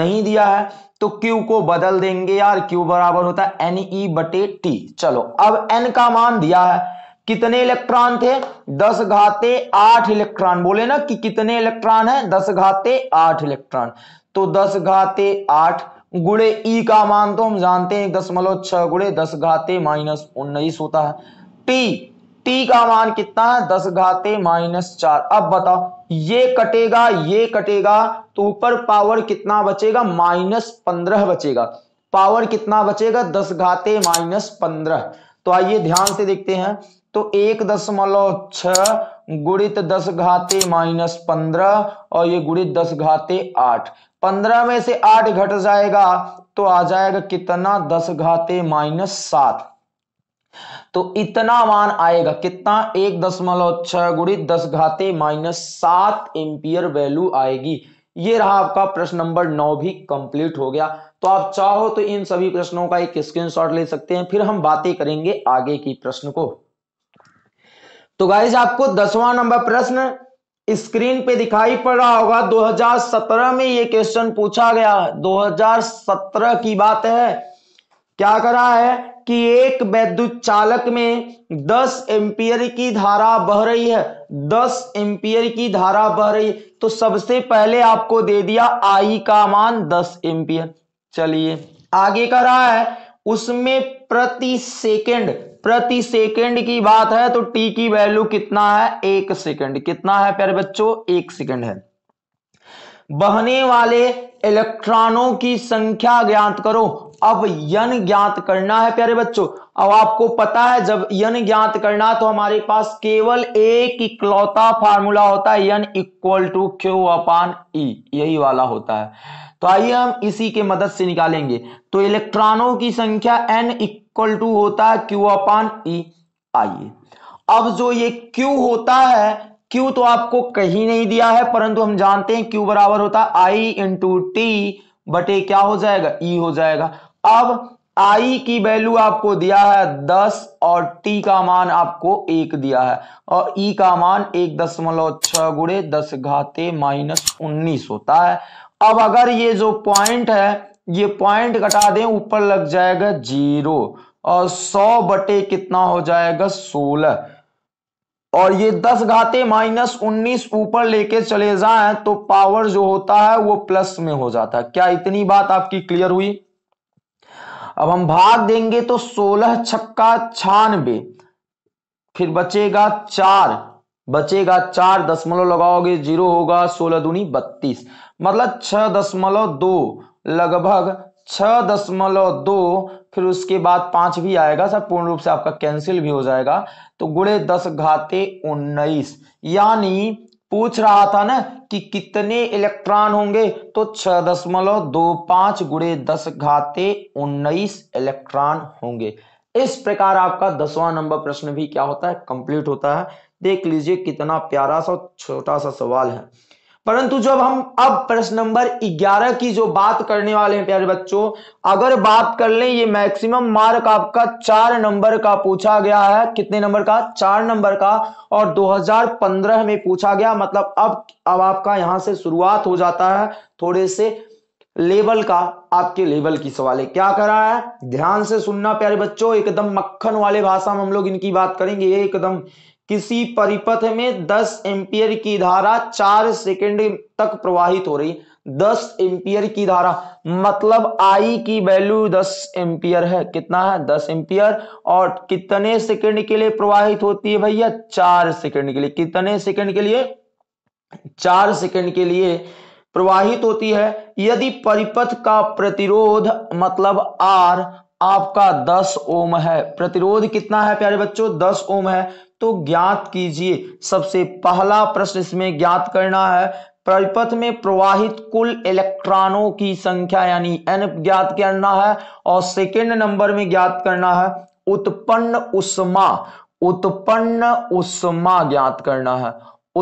नहीं दिया है तो क्यू को बदल देंगे यार क्यू बराबर होता है एन ई e बटे टी चलो अब एन का मान दिया है कितने इलेक्ट्रॉन थे दस घाते आठ इलेक्ट्रॉन बोले ना कि कितने इलेक्ट्रॉन है दस घाते आठ इलेक्ट्रॉन तो दस घाते आठ गुड़े ई का मान तो हम जानते हैं दशमलव छह गुड़े दस घाते माइनस उन्नीस होता है टी टी का मान कितना है दस घाते माइनस चार अब बताओ ये कटेगा ये कटेगा तो ऊपर पावर कितना बचेगा माइनस पंद्रह बचेगा पावर कितना बचेगा दस घाते माइनस पंद्रह तो आइए ध्यान से देखते हैं तो एक दशमलव छ गुणित दस घाते माइनस पंद्रह और ये गुणित दस घाते आठ पंद्रह में से आठ घट जाएगा तो आ जाएगा कितना दस घाते माइनस सात तो इतना मान आएगा कितना एक दशमलव छह गुणित दस घाते माइनस सात एम्पियर वैल्यू आएगी ये रहा आपका प्रश्न नंबर नौ भी कंप्लीट हो गया तो आप चाहो तो इन सभी प्रश्नों का एक स्क्रीनशॉट ले सकते हैं फिर हम बातें करेंगे आगे की प्रश्न को तो गाइज आपको दसवां नंबर प्रश्न स्क्रीन पे दिखाई पड़ रहा होगा 2017 में ये क्वेश्चन पूछा गया 2017 की बात है क्या करा है कि एक वैद्युत चालक में 10 एम्पियर की धारा बह रही है 10 एम्पियर की धारा बह रही है तो सबसे पहले आपको दे दिया आई का मान 10 एम्पियर चलिए आगे करा रहा है उसमें प्रति सेकेंड प्रति सेकेंड की बात है तो टी की वैल्यू कितना है एक सेकेंड कितना है प्यारे बच्चों एक सेकेंड है बहने वाले इलेक्ट्रॉनों की संख्या ज्ञात करो अब यन ज्ञात करना है प्यारे बच्चों अब आपको पता है जब यन ज्ञात करना तो हमारे पास केवल एक इकलौता फार्मूला होता है n equal to Q upon e यही वाला होता है तो आइए हम इसी के मदद से निकालेंगे तो इलेक्ट्रॉनों की संख्या एन इक्वल टू होता है क्यू अपॉन ई आइए अब जो ये क्यू होता है क्यू तो आपको कहीं नहीं दिया है परंतु हम जानते हैं क्यू बराबर होता है आई इंटू टी बटे क्या हो जाएगा ई e हो जाएगा अब आई की वैल्यू आपको दिया है दस और टी का मान आपको एक दिया है और ई e का मान एक दशमलव छह गुड़े दस घाते माइनस उन्नीस होता है अब अगर ये जो पॉइंट है ये पॉइंट घटा दें ऊपर लग जाएगा जीरो और सौ बटे कितना हो जाएगा सोलह और ये दस घाते माइनस उन्नीस ऊपर लेके चले जाएं तो पावर जो होता है वो प्लस में हो जाता है क्या इतनी बात आपकी क्लियर हुई अब हम भाग देंगे तो सोलह छक्का छानबे फिर बचेगा चार बचेगा चार दशमलव लगाओगे जीरो होगा सोलह दूनी बत्तीस मतलब छह दशमलव दो लगभग छ दशमलव दो फिर उसके बाद पांच भी आएगा सर पूर्ण रूप से आपका कैंसिल भी हो जाएगा तो गुड़े दस घाते उन्नीस यानी पूछ रहा था ना कि कितने इलेक्ट्रॉन होंगे तो छह दशमलव दो पांच गुड़े दस घाते उन्नीस इलेक्ट्रॉन होंगे इस प्रकार आपका दसवां नंबर प्रश्न भी क्या होता है कंप्लीट होता है देख लीजिए कितना प्यारा सा छोटा सा सवाल है परंतु जब हम अब प्रश्न नंबर 11 की जो बात करने वाले हैं प्यारे बच्चों अगर बात कर लें ये मैक्सिमम मार्क आपका चार नंबर का पूछा गया है कितने नंबर का चार नंबर का और 2015 में पूछा गया मतलब अब अब आपका यहां से शुरुआत हो जाता है थोड़े से लेवल का आपके लेवल की सवाल है क्या करा है ध्यान से सुनना प्यारे बच्चों एकदम मक्खन वाले भाषा में हम लोग इनकी बात करेंगे एकदम किसी परिपथ में 10 एम्पियर की धारा चार सेकेंड तक प्रवाहित हो रही दस 10 एम्पियर की धारा मतलब आई की वैल्यू 10 एम्पियर है कितना है 10 एम्पियर और कितने सेकंड के लिए प्रवाहित होती है भैया चार सेकंड के लिए कितने सेकंड के लिए चार सेकंड के लिए प्रवाहित होती है यदि परिपथ का प्रतिरोध मतलब आर आपका 10 ओम है प्रतिरोध कितना है प्यारे बच्चों 10 ओम है तो ज्ञात कीजिए सबसे पहला प्रश्न इसमें ज्ञात करना है परिपथ में प्रवाहित कुल इलेक्ट्रॉनों की संख्या यानी एन ज्ञात करना है और सेकेंड नंबर में ज्ञात करना है उत्पन्न उष्मा उत्पन्न उष्मा ज्ञात करना है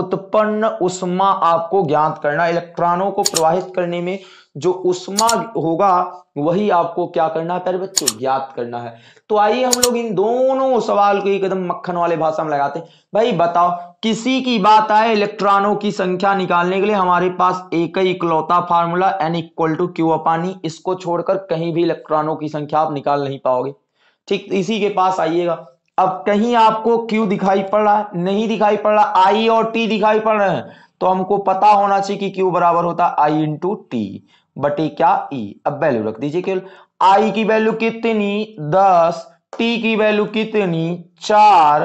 उत्पन्न उष्मा आपको ज्ञात करना इलेक्ट्रॉनों को प्रवाहित करने में जो उष्मा होगा वही आपको क्या करना है प्यारे बच्चों ज्ञात करना है तो आइए हम लोग इन दोनों सवाल को एकदम मक्खन वाले भाषा में लगाते हैं भाई बताओ किसी की बात आए इलेक्ट्रॉनों की संख्या निकालने के लिए हमारे पास एक ही इकलौता formula n equal to Q upon e इसको छोड़कर कहीं भी इलेक्ट्रॉनों की संख्या आप निकाल नहीं पाओगे ठीक इसी के पास आइएगा अब कहीं आपको क्यू दिखाई पड़ रहा है नहीं दिखाई पड़ रहा आई और टी दिखाई पड़ रहे हैं तो हमको पता होना चाहिए कि क्यू बराबर होता है आई इंटू टी बटे क्या ई e. अब वैल्यू रख दीजिए केवल आई की वैल्यू कितनी दस टी की वैल्यू कितनी चार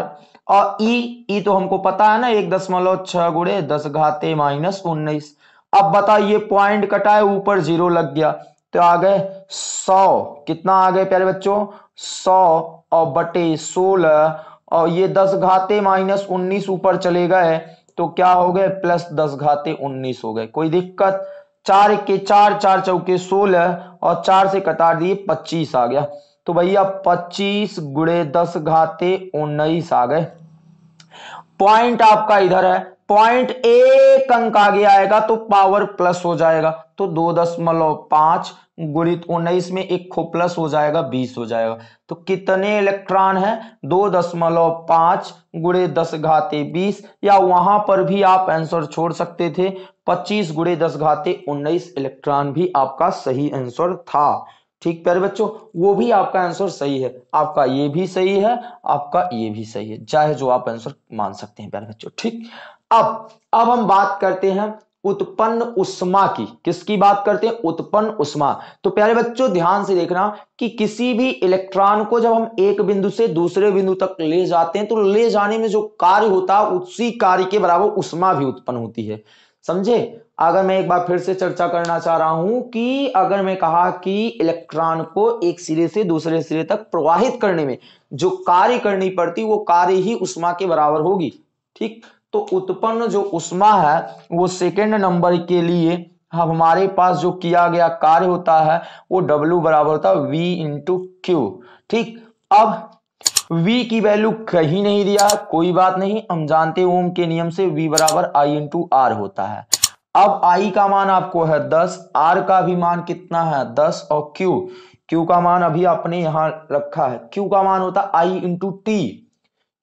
और ई e, ई e तो हमको पता है ना एक दशमलव छह गुड़े दस घाते माइनस उन्नीस अब बताइए पॉइंट कटाए ऊपर जीरो लग गया तो आ गए सौ कितना आ गए प्यारे बच्चों सौ और बटे सोलह और ये दस घाते माइनस उन्नीस ऊपर चले गए तो क्या हो गए प्लस दस घाते उन्नीस हो गए कोई दिक्कत चार इक्के चार चार चौके सोलह और चार से कतार दिए पच्चीस आ गया तो भैया पच्चीस गुड़े दस घाते उन्नीस आ गए पॉइंट आपका इधर है पॉइंट एक अंक आगे आएगा तो पावर प्लस हो जाएगा तो दो दशमलव पांच गुणित उन्नीस में एक खो प्लस हो जाएगा बीस हो जाएगा तो कितने इलेक्ट्रॉन है दो दशमलव पांच गुड़े दस घाते बीस या वहां पर भी आप आंसर छोड़ सकते थे पच्चीस गुड़े दस घाते उन्नीस इलेक्ट्रॉन भी आपका सही आंसर था ठीक प्यारे बच्चों वो भी आपका आंसर सही है आपका ये भी सही है आपका ये भी सही है चाहे जो आप आंसर मान सकते हैं प्यारे बच्चों ठीक अब अब हम बात करते हैं उत्पन्न उष्मा की किसकी बात करते हैं उत्पन्न उष्मा तो प्यारे बच्चों ध्यान से देखना कि किसी भी इलेक्ट्रॉन को जब हम एक बिंदु से दूसरे बिंदु तक ले जाते हैं तो ले जाने में जो कार्य होता है उसी कार्य के बराबर उष्मा भी उत्पन्न होती है समझे अगर मैं एक बार फिर से चर्चा करना चाह रहा हूं कि अगर मैं कहा कि इलेक्ट्रॉन को एक सिरे से दूसरे सिरे तक प्रवाहित करने में जो कार्य करनी पड़ती वो कार्य ही उष्मा के बराबर होगी ठीक तो उत्पन्न जो उष्मा है वो सेकेंड नंबर के लिए हमारे पास जो किया गया कार्य होता है वो W बराबर होता है V इंटू क्यू ठीक अब V की वैल्यू कहीं नहीं दिया कोई बात नहीं हम जानते ओम के नियम से V बराबर I इंटू आर होता है अब I का मान आपको है 10 R का भी मान कितना है 10 और Q Q का मान अभी आपने यहाँ रखा है Q का मान होता है आई इंटू टी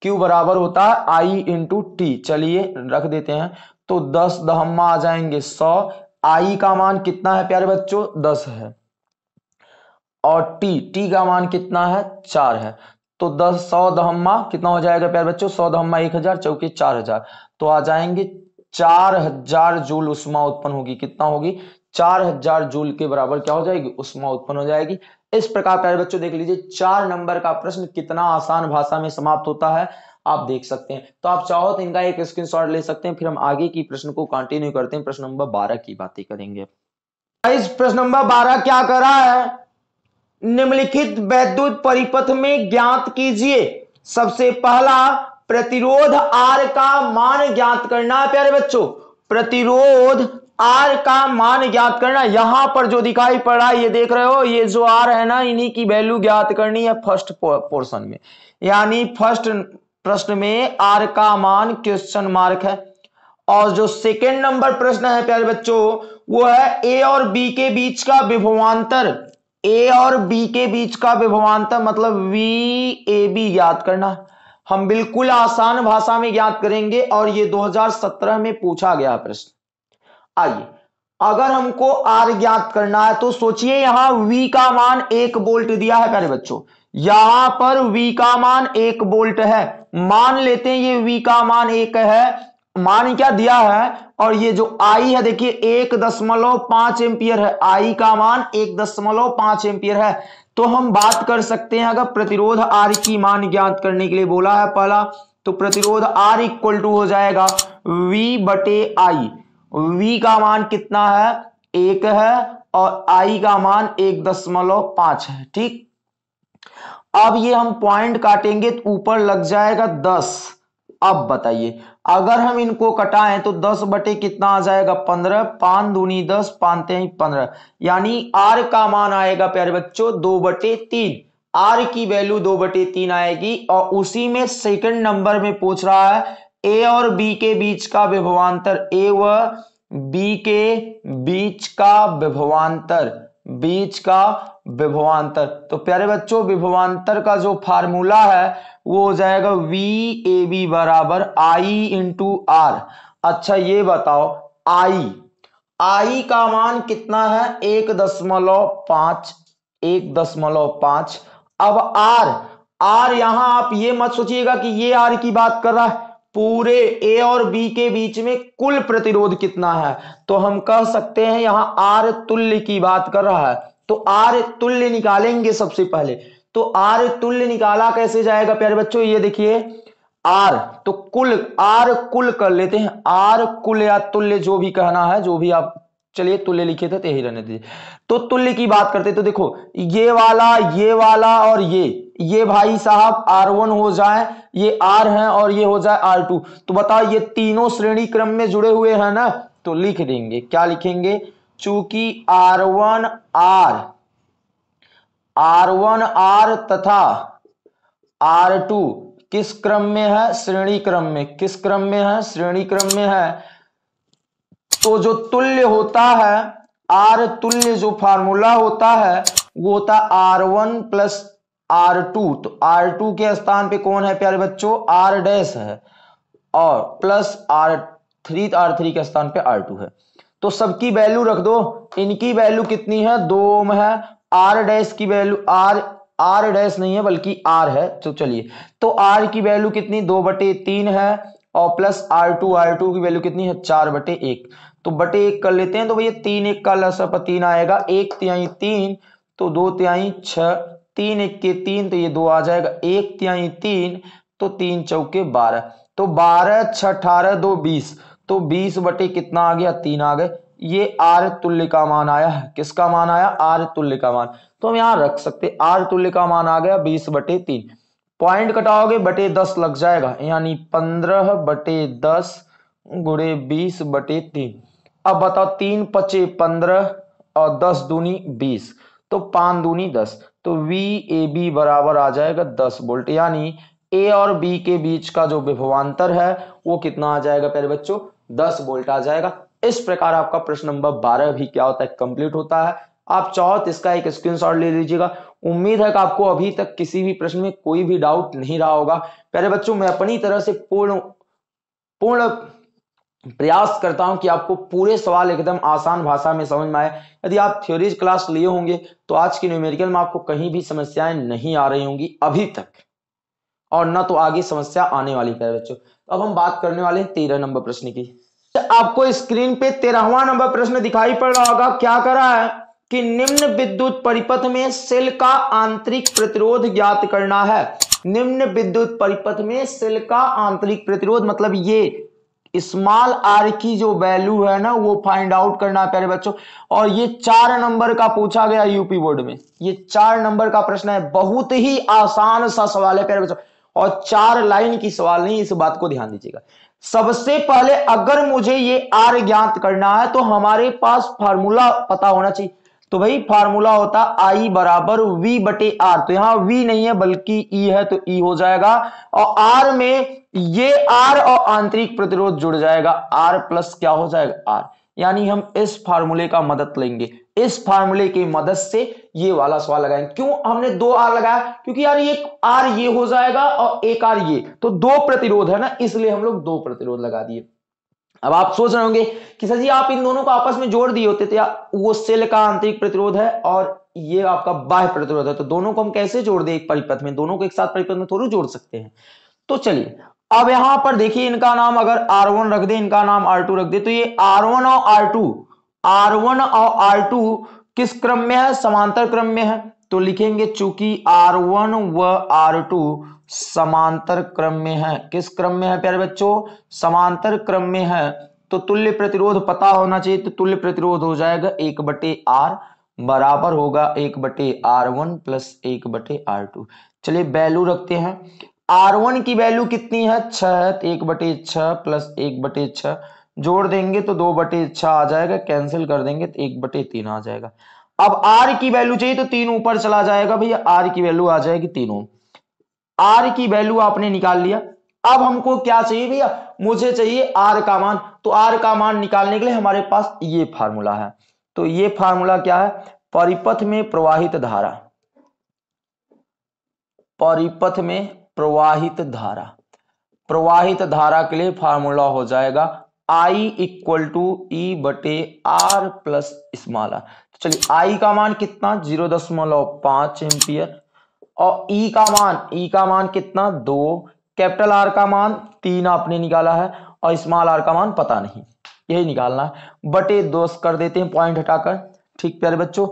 क्यू बराबर होता है आई इंटू टी चलिए रख देते हैं तो दस दहम्मा आ जाएंगे सौ आई का मान कितना है प्यारे बच्चों दस है और टी टी का मान कितना है चार है तो दस सौ दहम्मा कितना हो जाएगा प्यारे बच्चों सौ दहम्मा एक हजार चौके चार हजार तो आ जाएंगे चार हजार जूल उष्मा उत्पन्न होगी कितना होगी चार हजार जूल के बराबर क्या हो जाएगी उष्मा उत्पन्न हो जाएगी इस प्रकार प्यारे बच्चों देख लीजिए चार नंबर का प्रश्न कितना आसान भाषा में समाप्त होता है आप देख सकते हैं तो आप चाहो तो इनका एक स्क्रीनशॉट ले सकते हैं फिर हम आगे की प्रश्न को कंटिन्यू करते हैं प्रश्न नंबर बारह की बातें करेंगे इस प्रश्न नंबर बारह क्या करा है निम्नलिखित वैद्युत परिपथ में ज्ञात कीजिए सबसे पहला प्रतिरोध आर का मान ज्ञात करना है प्यारे बच्चों प्रतिरोध आर का मान ज्ञात करना यहां पर जो दिखाई पड़ रहा है ये देख रहे हो ये जो आर है ना इन्हीं की वैल्यू ज्ञात करनी है फर्स्ट पोर्शन में यानी फर्स्ट प्रश्न में आर का मान क्वेश्चन मार्क है और जो सेकेंड नंबर प्रश्न है प्यारे बच्चों वो है ए और बी के बीच का विभवान्तर ए और बी के बीच का विभवान्तर मतलब वी ए बी ज्ञात करना हम बिल्कुल आसान भाषा में ज्ञात करेंगे और ये 2017 में पूछा गया प्रश्न आइए अगर हमको आर ज्ञात करना है तो सोचिए यहां वी का मान एक बोल्ट दिया है प्यारे बच्चों यहां पर वी का मान एक बोल्ट है मान लेते हैं ये वी का मान एक है मान क्या दिया है और ये जो आई है देखिए एक दशमलव पांच एम्पियर है आई का मान एक दशमलव पांच एम्पियर है तो हम बात कर सकते हैं अगर प्रतिरोध आर की मान ज्ञात करने के लिए बोला है पहला तो प्रतिरोध आर इक्वल टू हो जाएगा वी बटे आई V का मान कितना है एक है और आई का मान एक दशमलव पांच है ठीक अब ये हम पॉइंट काटेंगे तो ऊपर लग जाएगा दस अब बताइए अगर हम इनको कटाएं तो दस बटे कितना आ जाएगा पंद्रह पान दूनी दस पानते ही पंद्रह यानी आर का मान आएगा प्यारे बच्चों दो बटे तीन आर की वैल्यू दो बटे तीन आएगी और उसी में सेकंड नंबर में पूछ रहा है ए और बी के बीच का विभवांतर ए व बी के बीच का विभवांतर बीच का विभवांतर तो प्यारे बच्चों विभवांतर का जो फार्मूला है वो हो जाएगा वी ए बी बराबर आई इंटू आर अच्छा ये बताओ आई आई का मान कितना है एक दशमलव पांच एक दशमलव पांच अब आर आर यहां आप ये मत सोचिएगा कि ये आर की बात कर रहा है पूरे ए और बी के बीच में कुल प्रतिरोध कितना है तो हम कह सकते हैं यहां आर तुल्य की बात कर रहा है तो आर तुल्य निकालेंगे सबसे पहले तो आर तुल्य निकाला कैसे जाएगा प्यारे बच्चों ये देखिए आर तो कुल आर कुल कर लेते हैं आर कुल या तुल्य जो भी कहना है जो भी आप चलिए तुल्य लिखे थे तो यही रहने दीजिए तो तुल्य की बात करते तो देखो ये वाला ये वाला और ये ये भाई साहब आर वन हो जाए ये आर है और ये हो जाए आर टू तो बताओ ये तीनों श्रेणी क्रम में जुड़े हुए हैं ना तो लिख देंगे क्या लिखेंगे चूंकि R one R R one R तथा आर टू किस क्रम में है श्रेणी क्रम में किस क्रम में है श्रेणी क्रम में है तो जो तुल्य होता है आर तुल्य जो फार्मूला होता है वो होता R one plus R two तो आर टू के स्थान पे कौन है प्यारे बच्चों आर डैश है और plus R three R three के स्थान पे आर टू है तो सबकी वैल्यू रख दो इनकी वैल्यू कितनी है दो ओम है आर डैश की वैल्यू आर आर डैश नहीं है बल्कि आर है तो चलिए तो आर की वैल्यू कितनी दो बटे तीन है और plus R two R two की वैल्यू कितनी है चार बटे एक तो बटे एक कर लेते हैं तो भैया तीन एक का लस तीन आएगा एक त्याई तीन तो दो त्याई छह तीन इक्के तीन तो ये दो आ जाएगा एक त्याई तीन तो तीन चौके बारह तो बारह छ अठारह दो बीस तो बीस बटे कितना आ गया तीन आ गए ये आर तुल्य का मान आया है किसका मान आया आर तुल्य का मान तो हम यहाँ रख सकते आर तुल्य का मान आ गया बीस बटे तीन पॉइंट कटाओगे बटे दस लग जाएगा यानी पंद्रह बटे दस गुड़े बीस बटे तीन अब बताओ तीन पचे पंद्रह और दस दूनी बीस तो पांच दूनी दस तो वी ए बी बराबर आ जाएगा दस वोल्ट यानी ए और बी के बीच का जो विभवान्तर है वो कितना आ जाएगा प्यारे बच्चों दस वोल्ट आ जाएगा इस प्रकार आपका प्रश्न नंबर बारह भी क्या होता है कंप्लीट होता है आप चाहो तो इसका एक स्क्रीनशॉट ले लीजिएगा उम्मीद है कि आपको अभी तक किसी भी प्रश्न में कोई भी डाउट नहीं रहा होगा प्यारे बच्चों मैं अपनी तरह से पूर्ण पूर्ण प्रयास करता हूं कि आपको पूरे सवाल एकदम आसान भाषा में समझ में आए यदि आप थ्योरीज क्लास लिए होंगे तो आज की न्यूमेरिकल में आपको कहीं भी समस्याएं नहीं आ रही होंगी अभी तक और ना तो आगे समस्या आने वाली है बच्चों तो अब हम बात करने वाले हैं तेरह नंबर प्रश्न की आपको स्क्रीन पे तेरहवा नंबर प्रश्न दिखाई पड़ रहा होगा क्या करा है कि निम्न विद्युत परिपथ में सेल का आंतरिक प्रतिरोध ज्ञात करना है निम्न विद्युत परिपथ में सेल का आंतरिक प्रतिरोध मतलब ये स्मॉल आर की जो वैल्यू है ना वो फाइंड आउट करना है प्यारे बच्चों और ये चार नंबर का पूछा गया यूपी बोर्ड में ये चार नंबर का प्रश्न है बहुत ही आसान सा सवाल है प्यारे बच्चों और चार लाइन की सवाल नहीं इस बात को ध्यान दीजिएगा सबसे पहले अगर मुझे ये आर ज्ञात करना है तो हमारे पास फार्मूला पता होना चाहिए तो भाई फार्मूला होता आई बराबर वी बटे आर तो यहां वी नहीं है बल्कि ई e है तो ई e हो जाएगा और आर में ये आर और आंतरिक प्रतिरोध जुड़ जाएगा आर प्लस क्या हो जाएगा आर यानी हम इस फार्मूले का मदद लेंगे इस फार्मूले की मदद से ये वाला सवाल लगाएंगे क्यों हमने दो आर लगाया क्योंकि यार ये आर ये हो जाएगा और एक आर ये तो दो प्रतिरोध है ना इसलिए हम लोग दो प्रतिरोध लगा दिए अब आप सोच रहे होंगे कि सर जी आप इन दोनों को आपस में जोड़ दिए होते तो वो सेल का आंतरिक प्रतिरोध है और ये आपका बाह्य प्रतिरोध है तो दोनों को हम कैसे जोड़ दें एक परिपथ में दोनों को एक साथ परिपथ में थोड़ी जोड़ सकते हैं तो चलिए अब यहां पर देखिए इनका नाम अगर R1 रख दे इनका नाम R2 रख दे तो ये R1 और R2 R1 और R2 किस क्रम में है समांतर क्रम में है तो लिखेंगे चूंकि R1 व R2 समांतर क्रम में है किस क्रम में है प्यारे बच्चों समांतर क्रम में है तो तुल्य प्रतिरोध पता होना चाहिए तो तुल्य प्रतिरोध हो जाएगा एक बटे आर बराबर होगा एक बटे आर वन प्लस एक बटे आर टू चलिए वैल्यू रखते हैं आर वन की वैल्यू कितनी है छह तो एक बटे छ प्लस एक बटे छह जोड़ देंगे तो दो बटे छह आ जाएगा कैंसिल कर देंगे तो एक बटे तीन आ जाएगा अब आर की वैल्यू चाहिए तो तीन ऊपर चला जाएगा भैया आर की वैल्यू आ जाएगी तीनों आर की वैल्यू आपने निकाल लिया अब हमको क्या चाहिए भैया मुझे चाहिए आर का मान तो आर का मान निकालने के लिए हमारे पास ये फार्मूला है तो ये फार्मूला क्या है परिपथ में प्रवाहित धारा परिपथ में प्रवाहित धारा प्रवाहित धारा के लिए फार्मूला हो जाएगा आई इक्वल टू ई बटे आर प्लस स्मॉल आर चलिए आई का मान कितना जीरो दशमलव पांच एम्पियर और ई e का मान ई e का मान कितना दो कैपिटल आर का मान तीन आपने निकाला है और स्मॉल आर का मान पता नहीं यही निकालना है बटे दो कर देते हैं पॉइंट हटाकर ठीक प्यारे बच्चों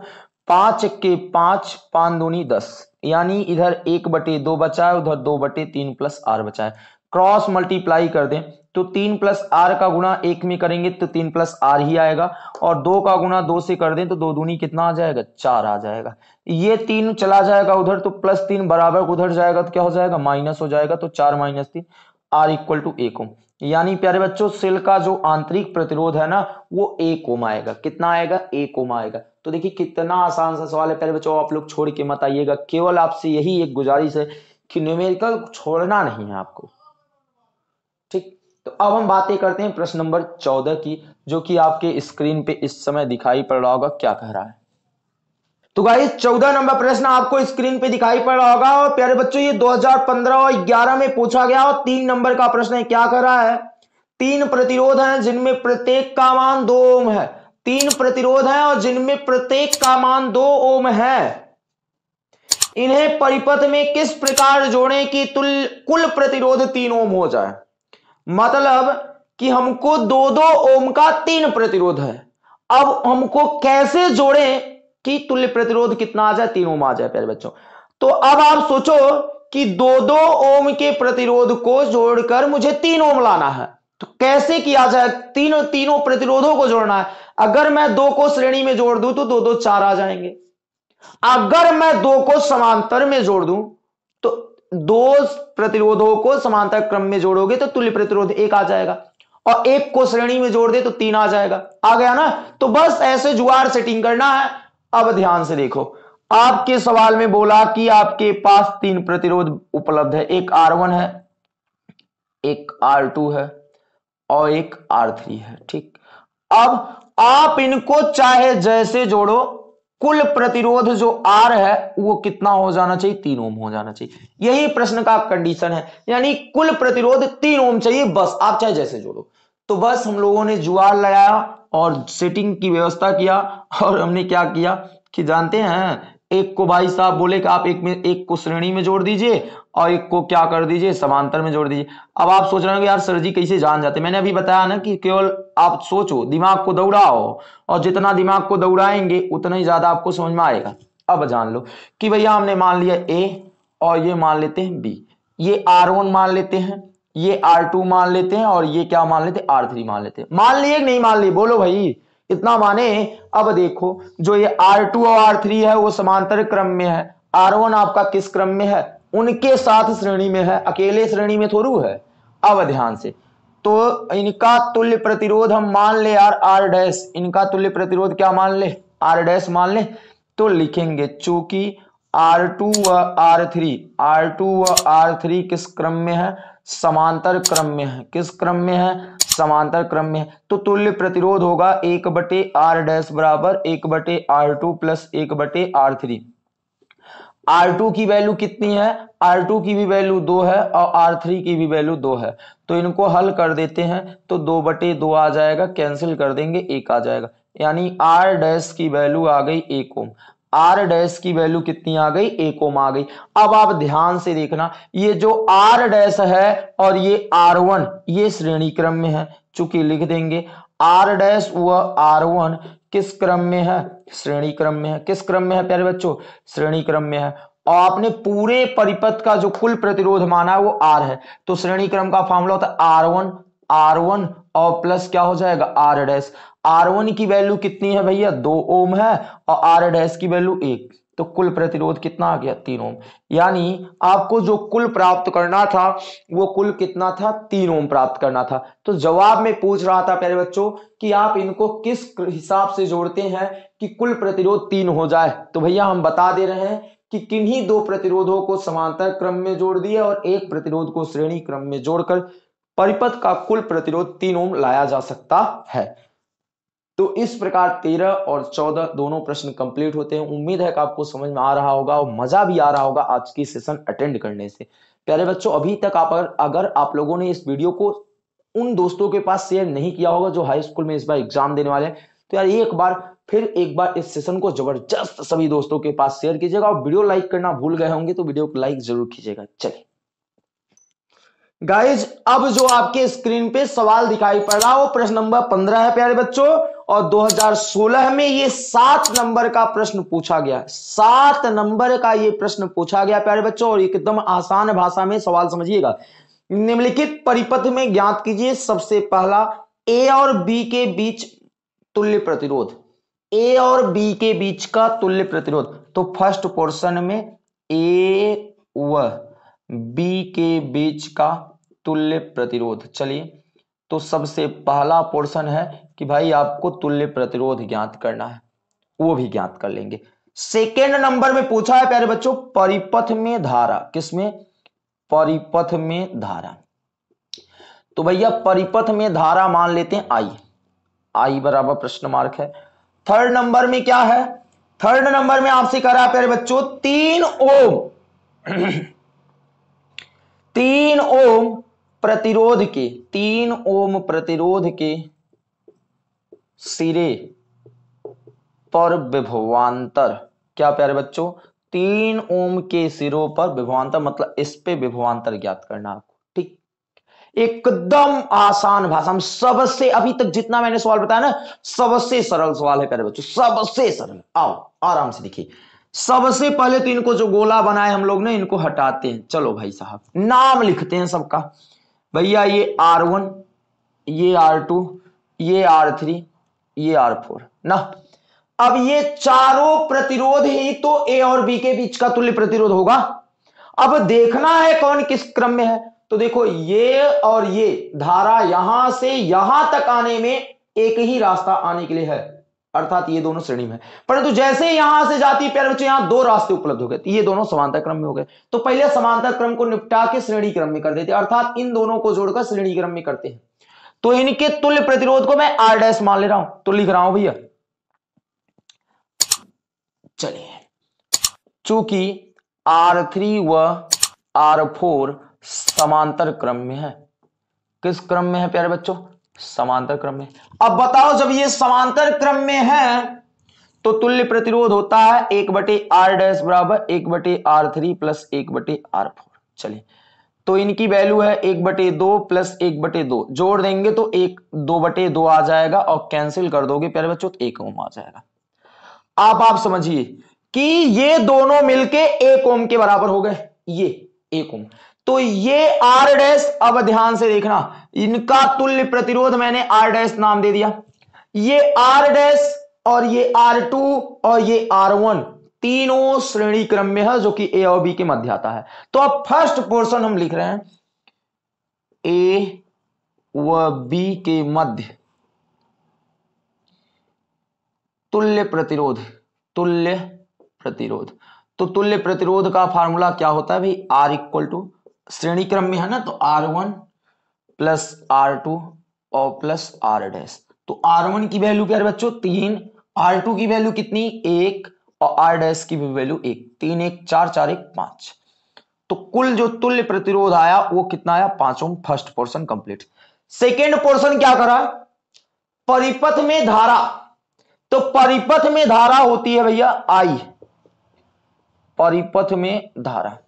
पांच के पांच पान दूनी दस यानी इधर एक बटे दो बचा है उधर दो बटे तीन प्लस आर बचा है क्रॉस मल्टीप्लाई कर दें तो तीन प्लस आर का गुणा एक में करेंगे तो तीन प्लस आर ही आएगा और दो का गुणा दो से कर दें तो दो दूनी कितना आ जाएगा चार आ जाएगा ये तीन चला जाएगा उधर तो प्लस तीन बराबर उधर जाएगा तो क्या हो जाएगा माइनस हो जाएगा तो चार माइनस तीन आर इक्वल टू एक ओम यानी प्यारे बच्चों सेल का जो आंतरिक प्रतिरोध है ना वो एक ओम आएगा कितना आएगा एक ओम आएगा तो देखिए कितना आसान सा सवाल है प्यारे बच्चों आप लोग छोड़ के मत आइएगा केवल आपसे यही एक गुजारिश है कि न्यूमेरिकल छोड़ना नहीं है आपको तो अब हम बातें करते हैं प्रश्न नंबर चौदह की जो कि आपके स्क्रीन पे इस समय दिखाई पड़ रहा होगा क्या कह रहा है तो गाइस चौदह नंबर प्रश्न आपको स्क्रीन पे दिखाई पड़ रहा होगा और प्यारे बच्चों ये 2015 और 11 में पूछा गया और तीन नंबर का प्रश्न है क्या कर रहा है तीन प्रतिरोध हैं जिनमें प्रत्येक का मान दो ओम है तीन प्रतिरोध हैं और जिनमें प्रत्येक का मान दो ओम है इन्हें परिपथ में किस प्रकार जोड़ें कि तुल कुल प्रतिरोध तीन ओम हो जाए मतलब कि हमको दो दो ओम का तीन प्रतिरोध है अब हमको कैसे जोड़े कि तुल्य प्रतिरोध कितना आ जाए तीन ओम आ जाए प्यारे बच्चों तो अब आप सोचो कि दो दो ओम के प्रतिरोध को जोड़कर मुझे तीन ओम लाना है तो कैसे किया जाए तीनों तीनों प्रतिरोधों को जोड़ना है अगर मैं दो को श्रेणी में जोड़ दूं तो दो दो चार आ जाएंगे अगर मैं दो को समांतर में जोड़ दूं दो प्रतिरोधों को समांतर क्रम में जोड़ोगे तो तुल्य प्रतिरोध एक आ जाएगा और एक को श्रेणी में जोड़ दे तो तीन आ जाएगा आ गया ना तो बस ऐसे जुआर सेटिंग करना है अब ध्यान से देखो आपके सवाल में बोला कि आपके पास तीन प्रतिरोध उपलब्ध है एक आर वन है एक आर टू है और एक आर थ्री है ठीक अब आप इनको चाहे जैसे जोड़ो कुल प्रतिरोध जो आर है वो कितना हो जाना चाहिए तीन ओम हो जाना चाहिए यही प्रश्न का कंडीशन है यानी कुल प्रतिरोध तीन ओम चाहिए बस आप चाहे जैसे जोड़ो तो बस हम लोगों ने जुआर लगाया और सेटिंग की व्यवस्था किया और हमने क्या किया कि जानते हैं एक को भाई साहब बोले कि आप एक में एक को श्रेणी में जोड़ दीजिए और एक को क्या कर दीजिए समांतर में जोड़ दीजिए अब आप सोच रहे हो यार सर जी कैसे जान जाते मैंने अभी बताया ना कि केवल आप सोचो दिमाग को दौड़ाओ और जितना दिमाग को दौड़ाएंगे उतना ही ज्यादा आपको समझ में आएगा अब जान लो कि भैया हमने मान लिया ए और ये मान लेते हैं बी ये आर वन मान लेते हैं ये आर टू मान लेते हैं और ये क्या मान लेते हैं आर थ्री मान लेते हैं मान लिए नहीं मान लिए बोलो भाई इतना माने अब देखो जो ये आर टू और आर थ्री है वो समांतर क्रम में है आर वन आपका किस क्रम में है उनके साथ श्रेणी में है अकेले श्रेणी में थोड़ू है अब ध्यान से तो इनका तुल्य प्रतिरोध हम मान ले यार आर डैश इनका तुल्य प्रतिरोध क्या मान ले आर डैश मान ले तो लिखेंगे चूंकि आर टू व आर थ्री आर टू व आर थ्री किस क्रम में है समांतर क्रम में है किस क्रम में है समांतर क्रम में है तो तुल्य प्रतिरोध होगा एक बटे आर डैश बराबर एक बटे आर टू प्लस एक बटे आर थ्री R2 की वैल्यू कितनी है R2 की भी वैल्यू दो है और R3 की भी वैल्यू दो है तो इनको हल कर देते हैं तो दो बटे दो आ जाएगा कैंसिल कर देंगे एक आ जाएगा यानी R डैश की वैल्यू आ गई एक ओम आर डैश की वैल्यू कितनी आ गई एक ओम आ गई अब आप ध्यान से देखना ये जो आर डैश है और ये आर वन ये श्रेणी क्रम में है चूंकि लिख देंगे आर डैश व आर वन किस क्रम में है श्रेणी क्रम में है किस क्रम में है प्यारे बच्चों श्रेणी क्रम में है और आपने पूरे परिपथ का जो कुल प्रतिरोध माना है वो आर है तो श्रेणी क्रम का फॉर्मूला होता है आर वन आर वन और प्लस क्या हो जाएगा आर डैश आर वन की वैल्यू कितनी है भैया दो ओम है और आर डैश की वैल्यू एक तो कुल प्रतिरोध कितना आ गया तीन ओम यानी आपको जो कुल प्राप्त करना था वो कुल कितना था तीन ओम प्राप्त करना था तो जवाब में पूछ रहा था प्यारे बच्चों कि आप इनको किस हिसाब से जोड़ते हैं कि कुल प्रतिरोध तीन हो जाए तो भैया हम बता दे रहे हैं कि किन्हीं दो प्रतिरोधों को समांतर क्रम में जोड़ दिया और एक प्रतिरोध को श्रेणी क्रम में जोड़कर परिपथ का कुल प्रतिरोध तीन ओम लाया जा सकता है तो इस प्रकार तेरह और चौदह दोनों प्रश्न कंप्लीट होते हैं उम्मीद है कि आपको समझ में आ रहा होगा और मजा भी आ रहा होगा आज की सेशन अटेंड करने से प्यारे बच्चों अभी तक आप अगर, अगर आप लोगों ने इस वीडियो को उन दोस्तों के पास शेयर नहीं किया होगा जो हाई स्कूल में इस बार एग्जाम देने वाले हैं तो यार एक बार फिर एक बार इस सेशन को जबरदस्त सभी दोस्तों के पास शेयर कीजिएगा और वीडियो लाइक करना भूल गए होंगे तो वीडियो को लाइक जरूर कीजिएगा चलिए गाइज अब जो आपके स्क्रीन पे सवाल दिखाई पड़ रहा है वो प्रश्न नंबर पंद्रह है प्यारे बच्चों और 2016 में ये सात नंबर का प्रश्न पूछा गया सात नंबर का ये प्रश्न पूछा गया प्यारे बच्चों और एकदम आसान भाषा में सवाल समझिएगा निम्नलिखित परिपथ में ज्ञात कीजिए सबसे पहला ए और बी के बीच तुल्य प्रतिरोध ए और बी के बीच का तुल्य प्रतिरोध तो फर्स्ट पोर्शन में ए व बी के बीच का तुल्य प्रतिरोध चलिए तो सबसे पहला पोर्शन है कि भाई आपको तुल्य प्रतिरोध ज्ञात करना है वो भी ज्ञात कर लेंगे सेकेंड नंबर में पूछा है प्यारे बच्चों परिपथ में धारा किसमें परिपथ में धारा तो भैया परिपथ में धारा मान लेते हैं आई आई बराबर प्रश्न मार्क है थर्ड नंबर में क्या है थर्ड नंबर में आपसे कह रहा है प्यारे बच्चों तीन ओम तीन ओम प्रतिरोध के तीन ओम प्रतिरोध के सिरे पर विभवान्तर क्या प्यारे बच्चों तीन ओम के सिरों पर विभवान्तर मतलब इस पे विभवान्तर ज्ञात करना आपको ठीक एकदम आसान भाषा में सबसे अभी तक जितना मैंने सवाल बताया ना सबसे सरल सवाल है प्यारे बच्चों सबसे सरल आओ आराम से देखिए सबसे पहले तो इनको जो गोला बनाए हम लोग ने इनको हटाते हैं चलो भाई साहब नाम लिखते हैं सबका भैया ये आर वन ये आर टू ये आर थ्री ये आर फोर ना अब ये चारों प्रतिरोध ही तो ए और बी के बीच का तुल्य प्रतिरोध होगा अब देखना है कौन किस क्रम में है तो देखो ये और ये धारा यहां से यहां तक आने में एक ही रास्ता आने के लिए है अर्थात ये दोनों श्रेणी में परंतु तो जैसे यहां से जाती प्यारे बच्चे यहां दो रास्ते उपलब्ध हो गए तो ये दोनों समानता क्रम में हो गए तो पहले समानता क्रम को निपटा के श्रेणी क्रम में कर देते अर्थात इन दोनों को जोड़कर श्रेणी क्रम में करते हैं तो इनके तुल्य प्रतिरोध को मैं आर डैश मान ले रहा हूं तो लिख रहा हूं भैया चलिए चूंकि थ्री व आर फोर समांतर क्रम में है किस क्रम में है प्यारे बच्चों समांतर क्रम में अब बताओ जब ये समांतर क्रम में है तो तुल्य प्रतिरोध होता है एक बटे आर डैश बराबर एक बटे आर थ्री प्लस एक बटे आर फोर चलिए तो इनकी वैल्यू है एक बटे दो प्लस एक बटे दो जोड़ देंगे तो एक दो बटे दो आ जाएगा और कैंसिल कर दोगे प्यारे बच्चों तो एक ओम आ जाएगा आप आप समझिए कि ये दोनों मिलके एक ओम के बराबर हो गए ये एक ओम तो ये आर डैश अब ध्यान से देखना इनका तुल्य प्रतिरोध मैंने आर डैश नाम दे दिया ये आर डैश और ये आर टू और ये आर वन तीनों श्रेणी क्रम में है जो कि ए और बी के मध्य आता है तो अब फर्स्ट पोर्शन हम लिख रहे हैं ए व बी के मध्य तुल्य प्रतिरोध तुल्य प्रतिरोध तो तुल्य प्रतिरोध का फार्मूला क्या होता है भाई आर इक्वल टू श्रेणी क्रम में है ना तो R one plus R two और प्लस आर डैश तो आर वन की वैल्यू क्या है बच्चों तीन आर टू की वैल्यू कितनी एक और आर डैस की भी वैल्यू एक तीन एक चार चार एक पांच तो कुल जो तुल्य प्रतिरोध आया वो कितना आया पांचों first portion complete second portion क्या करा परिपथ में धारा तो परिपथ में धारा होती है भैया आई परिपथ में धारा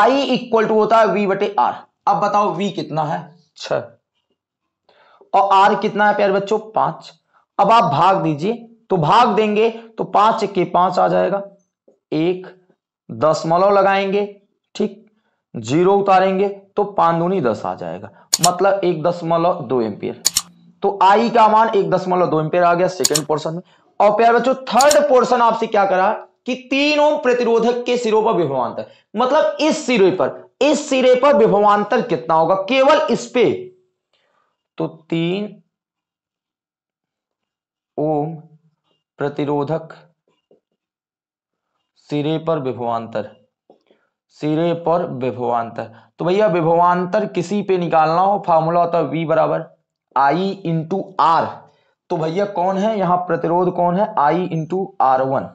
आई इक्वल टू होता है वी बटे आर अब बताओ वी कितना है छ और आर कितना है प्यारे बच्चों पांच अब आप भाग दीजिए तो भाग देंगे तो पांच के पांच आ जाएगा एक दसमलव लगाएंगे ठीक जीरो उतारेंगे तो पांच दूनी दस आ जाएगा मतलब एक दशमलव दो एम्पियर तो आई का मान एक दशमलव दो एम्पियर आ गया सेकंड पोर्शन में और प्यार बच्चों थर्ड पोर्शन आपसे क्या करा कि तीन ओम प्रतिरोधक के सिरों पर विभवांतर मतलब इस सिरे पर इस सिरे पर विभवांतर कितना होगा केवल इस पे तो तीन ओम प्रतिरोधक सिरे पर विभवांतर सिरे पर विभवांतर तो भैया विभवांतर किसी पे निकालना हो फार्मूला होता है वी बराबर आई इंटू आर तो भैया कौन है यहाँ प्रतिरोध कौन है I into R one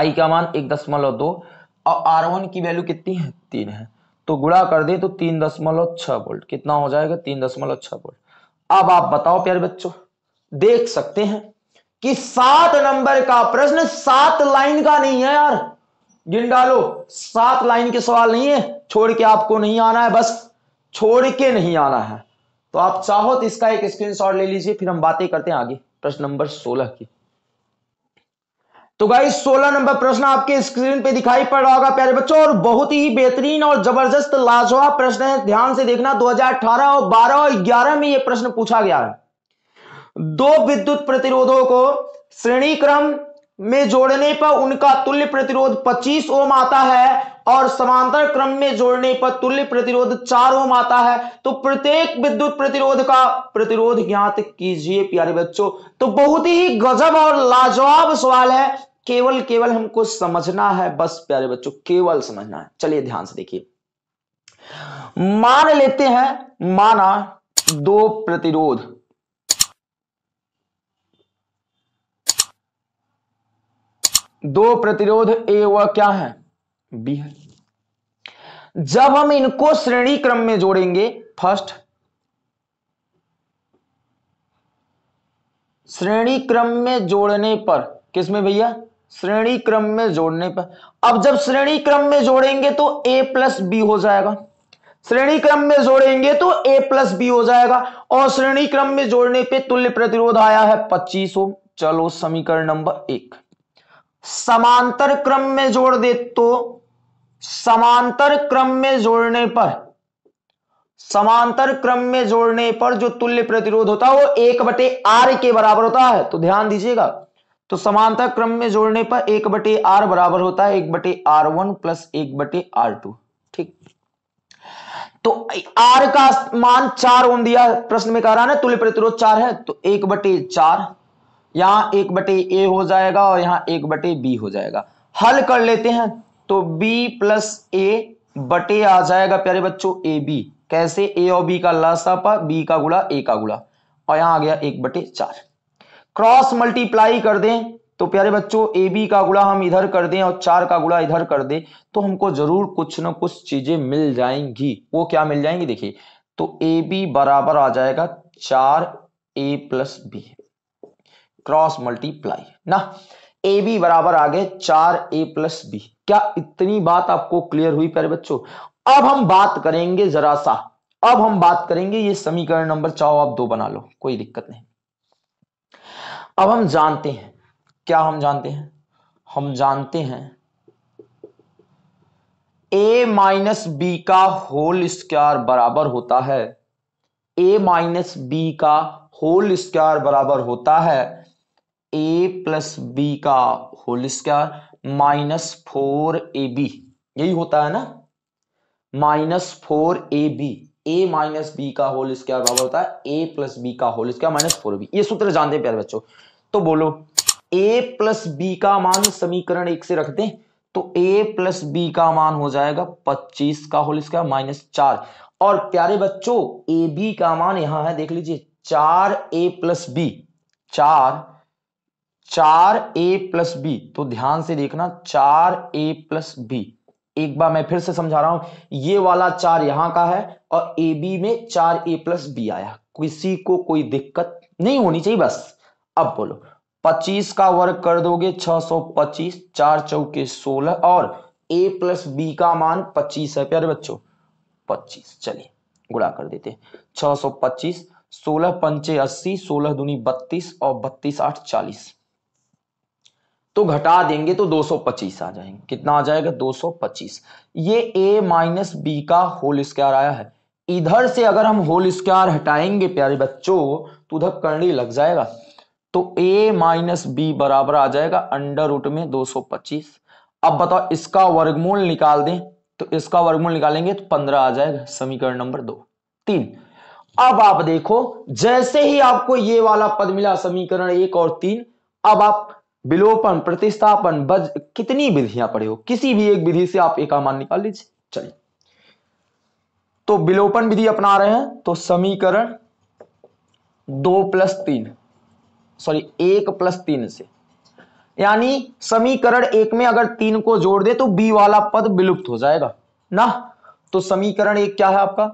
I का मान एक दशमलव दो और आर वन की वैल्यू कितनी है तीन है तो गुड़ा कर दे तो तीन दशमलव छह वोल्ट कितना हो जाएगा तीन दशमलव छह वोल्ट अब आप बताओ प्यारे बच्चों देख सकते हैं कि सात नंबर का प्रश्न सात लाइन का नहीं है यार गिन डालो सात लाइन के सवाल नहीं है छोड़ के आपको नहीं आना है बस छोड़ के नहीं आना है तो आप चाहो तो इसका एक स्क्रीनशॉट ले लीजिए फिर हम बातें करते हैं आगे प्रश्न नंबर सोलह की तो गाइस 16 नंबर प्रश्न आपके स्क्रीन पे दिखाई पड़ रहा होगा प्यारे बच्चों और बहुत ही बेहतरीन और जबरदस्त लाजवाब प्रश्न है ध्यान से देखना 2018 और 12 और 11 में यह प्रश्न पूछा गया है दो विद्युत प्रतिरोधों को श्रेणी क्रम में जोड़ने पर उनका तुल्य प्रतिरोध 25 ओम आता है और समांतर क्रम में जोड़ने पर तुल्य प्रतिरोध 4 ओम आता है तो प्रत्येक विद्युत प्रतिरोध का प्रतिरोध ज्ञात कीजिए प्यारे बच्चों तो बहुत ही गजब और लाजवाब सवाल है केवल केवल हमको समझना है बस प्यारे बच्चों केवल समझना है चलिए ध्यान से देखिए मान लेते हैं माना दो प्रतिरोध दो प्रतिरोध ए व क्या है बी है जब हम इनको श्रेणी क्रम में जोड़ेंगे फर्स्ट श्रेणी क्रम में जोड़ने पर किसमें भैया श्रेणी क्रम में जोड़ने पर अब जब श्रेणी क्रम में जोड़ेंगे तो a प्लस बी हो जाएगा श्रेणी क्रम में जोड़ेंगे तो a प्लस बी हो जाएगा और श्रेणी क्रम में जोड़ने पे तुल्य प्रतिरोध आया है 25 ओम चलो समीकरण नंबर एक समांतर क्रम में जोड़ दे तो समांतर क्रम में जोड़ने पर समांतर क्रम में जोड़ने पर जो तुल्य प्रतिरोध होता है वो एक बटे आर के बराबर होता है तो ध्यान दीजिएगा तो समांतर क्रम में जोड़ने पर एक बटे आर बराबर होता है एक बटे आर वन प्लस एक बटे आर टू ठीक तो आर का मान चार ओम दिया प्रश्न में कह रहा है ना तुल्य प्रतिरोध चार है तो एक बटे चार यहाँ एक बटे ए हो जाएगा और यहाँ एक बटे बी हो जाएगा हल कर लेते हैं तो बी प्लस ए बटे आ जाएगा प्यारे बच्चों ए बी कैसे ए और बी का लासापा बी का गुड़ा ए का गुड़ा और यहाँ आ गया एक बटे चार क्रॉस मल्टीप्लाई कर दें तो प्यारे बच्चों ए बी का गुड़ा हम इधर कर दें और चार का गुड़ा इधर कर दें तो हमको जरूर कुछ ना कुछ चीजें मिल जाएंगी वो क्या मिल जाएंगी देखिए तो ए बी बराबर आ जाएगा चार a plus b cross multiply ना ए बी बराबर आ गए चार ए प्लस बी क्या इतनी बात आपको क्लियर हुई प्यारे बच्चों अब हम बात करेंगे जरा सा अब हम बात करेंगे ये समीकरण नंबर चाहो आप दो बना लो कोई दिक्कत नहीं अब हम जानते हैं क्या हम जानते हैं हम जानते हैं a माइनस बी का होल स्क्वायर बराबर होता है a माइनस बी का होल स्क्वायर बराबर होता है ए प्लस बी का whole square minus four a b यही होता है ना minus four a b a minus b का होल स्क्वायर बराबर होता है ए प्लस बी का whole square minus four b ये सूत्र जानते हैं प्यारे बच्चों तो बोलो ए प्लस बी का मान समीकरण एक से रख दें तो ए प्लस बी का मान हो जाएगा पच्चीस का होल स्क्वायर माइनस चार और प्यारे बच्चों ए बी का मान यहां है देख लीजिए चार ए प्लस बी चार चार ए प्लस बी तो ध्यान से देखना चार ए प्लस बी एक बार मैं फिर से समझा रहा हूं ये वाला चार यहां का है और ए बी में चार ए प्लस बी आया किसी को कोई दिक्कत नहीं होनी चाहिए बस अब बोलो 25 का वर्ग कर दोगे 625 चार चौके सोलह और a प्लस बी का मान 25 है प्यारे बच्चों 25 चलिए गुणा कर देते 625 सोलह पंचे अस्सी सोलह दूनी बत्तीस और बत्तीस आठ चालीस तो घटा देंगे तो 225 आ जाएंगे कितना आ जाएगा 225 ये a माइनस बी का होल स्क्वायर आया है इधर से अगर हम होल स्क्वायर हटाएंगे प्यारे बच्चों तो उधर करणी लग जाएगा तो a माइनस बी बराबर आ जाएगा अंडर रूट में 225 अब बताओ इसका वर्गमूल निकाल दें तो इसका वर्गमूल निकालेंगे तो पंद्रह आ जाएगा समीकरण नंबर दो तीन अब आप देखो जैसे ही आपको ये वाला पद मिला समीकरण एक और तीन अब आप विलोपन प्रतिस्थापन बज कितनी विधियां पढ़े हो किसी भी एक विधि से आप एक मान निकाल लीजिए चलिए तो विलोपन विधि अपना रहे हैं तो समीकरण दो प्लस तीन सॉरी एक प्लस तीन से यानी समीकरण एक में अगर तीन को जोड़ दे तो बी वाला पद विलुप्त हो जाएगा ना तो समीकरण एक क्या है आपका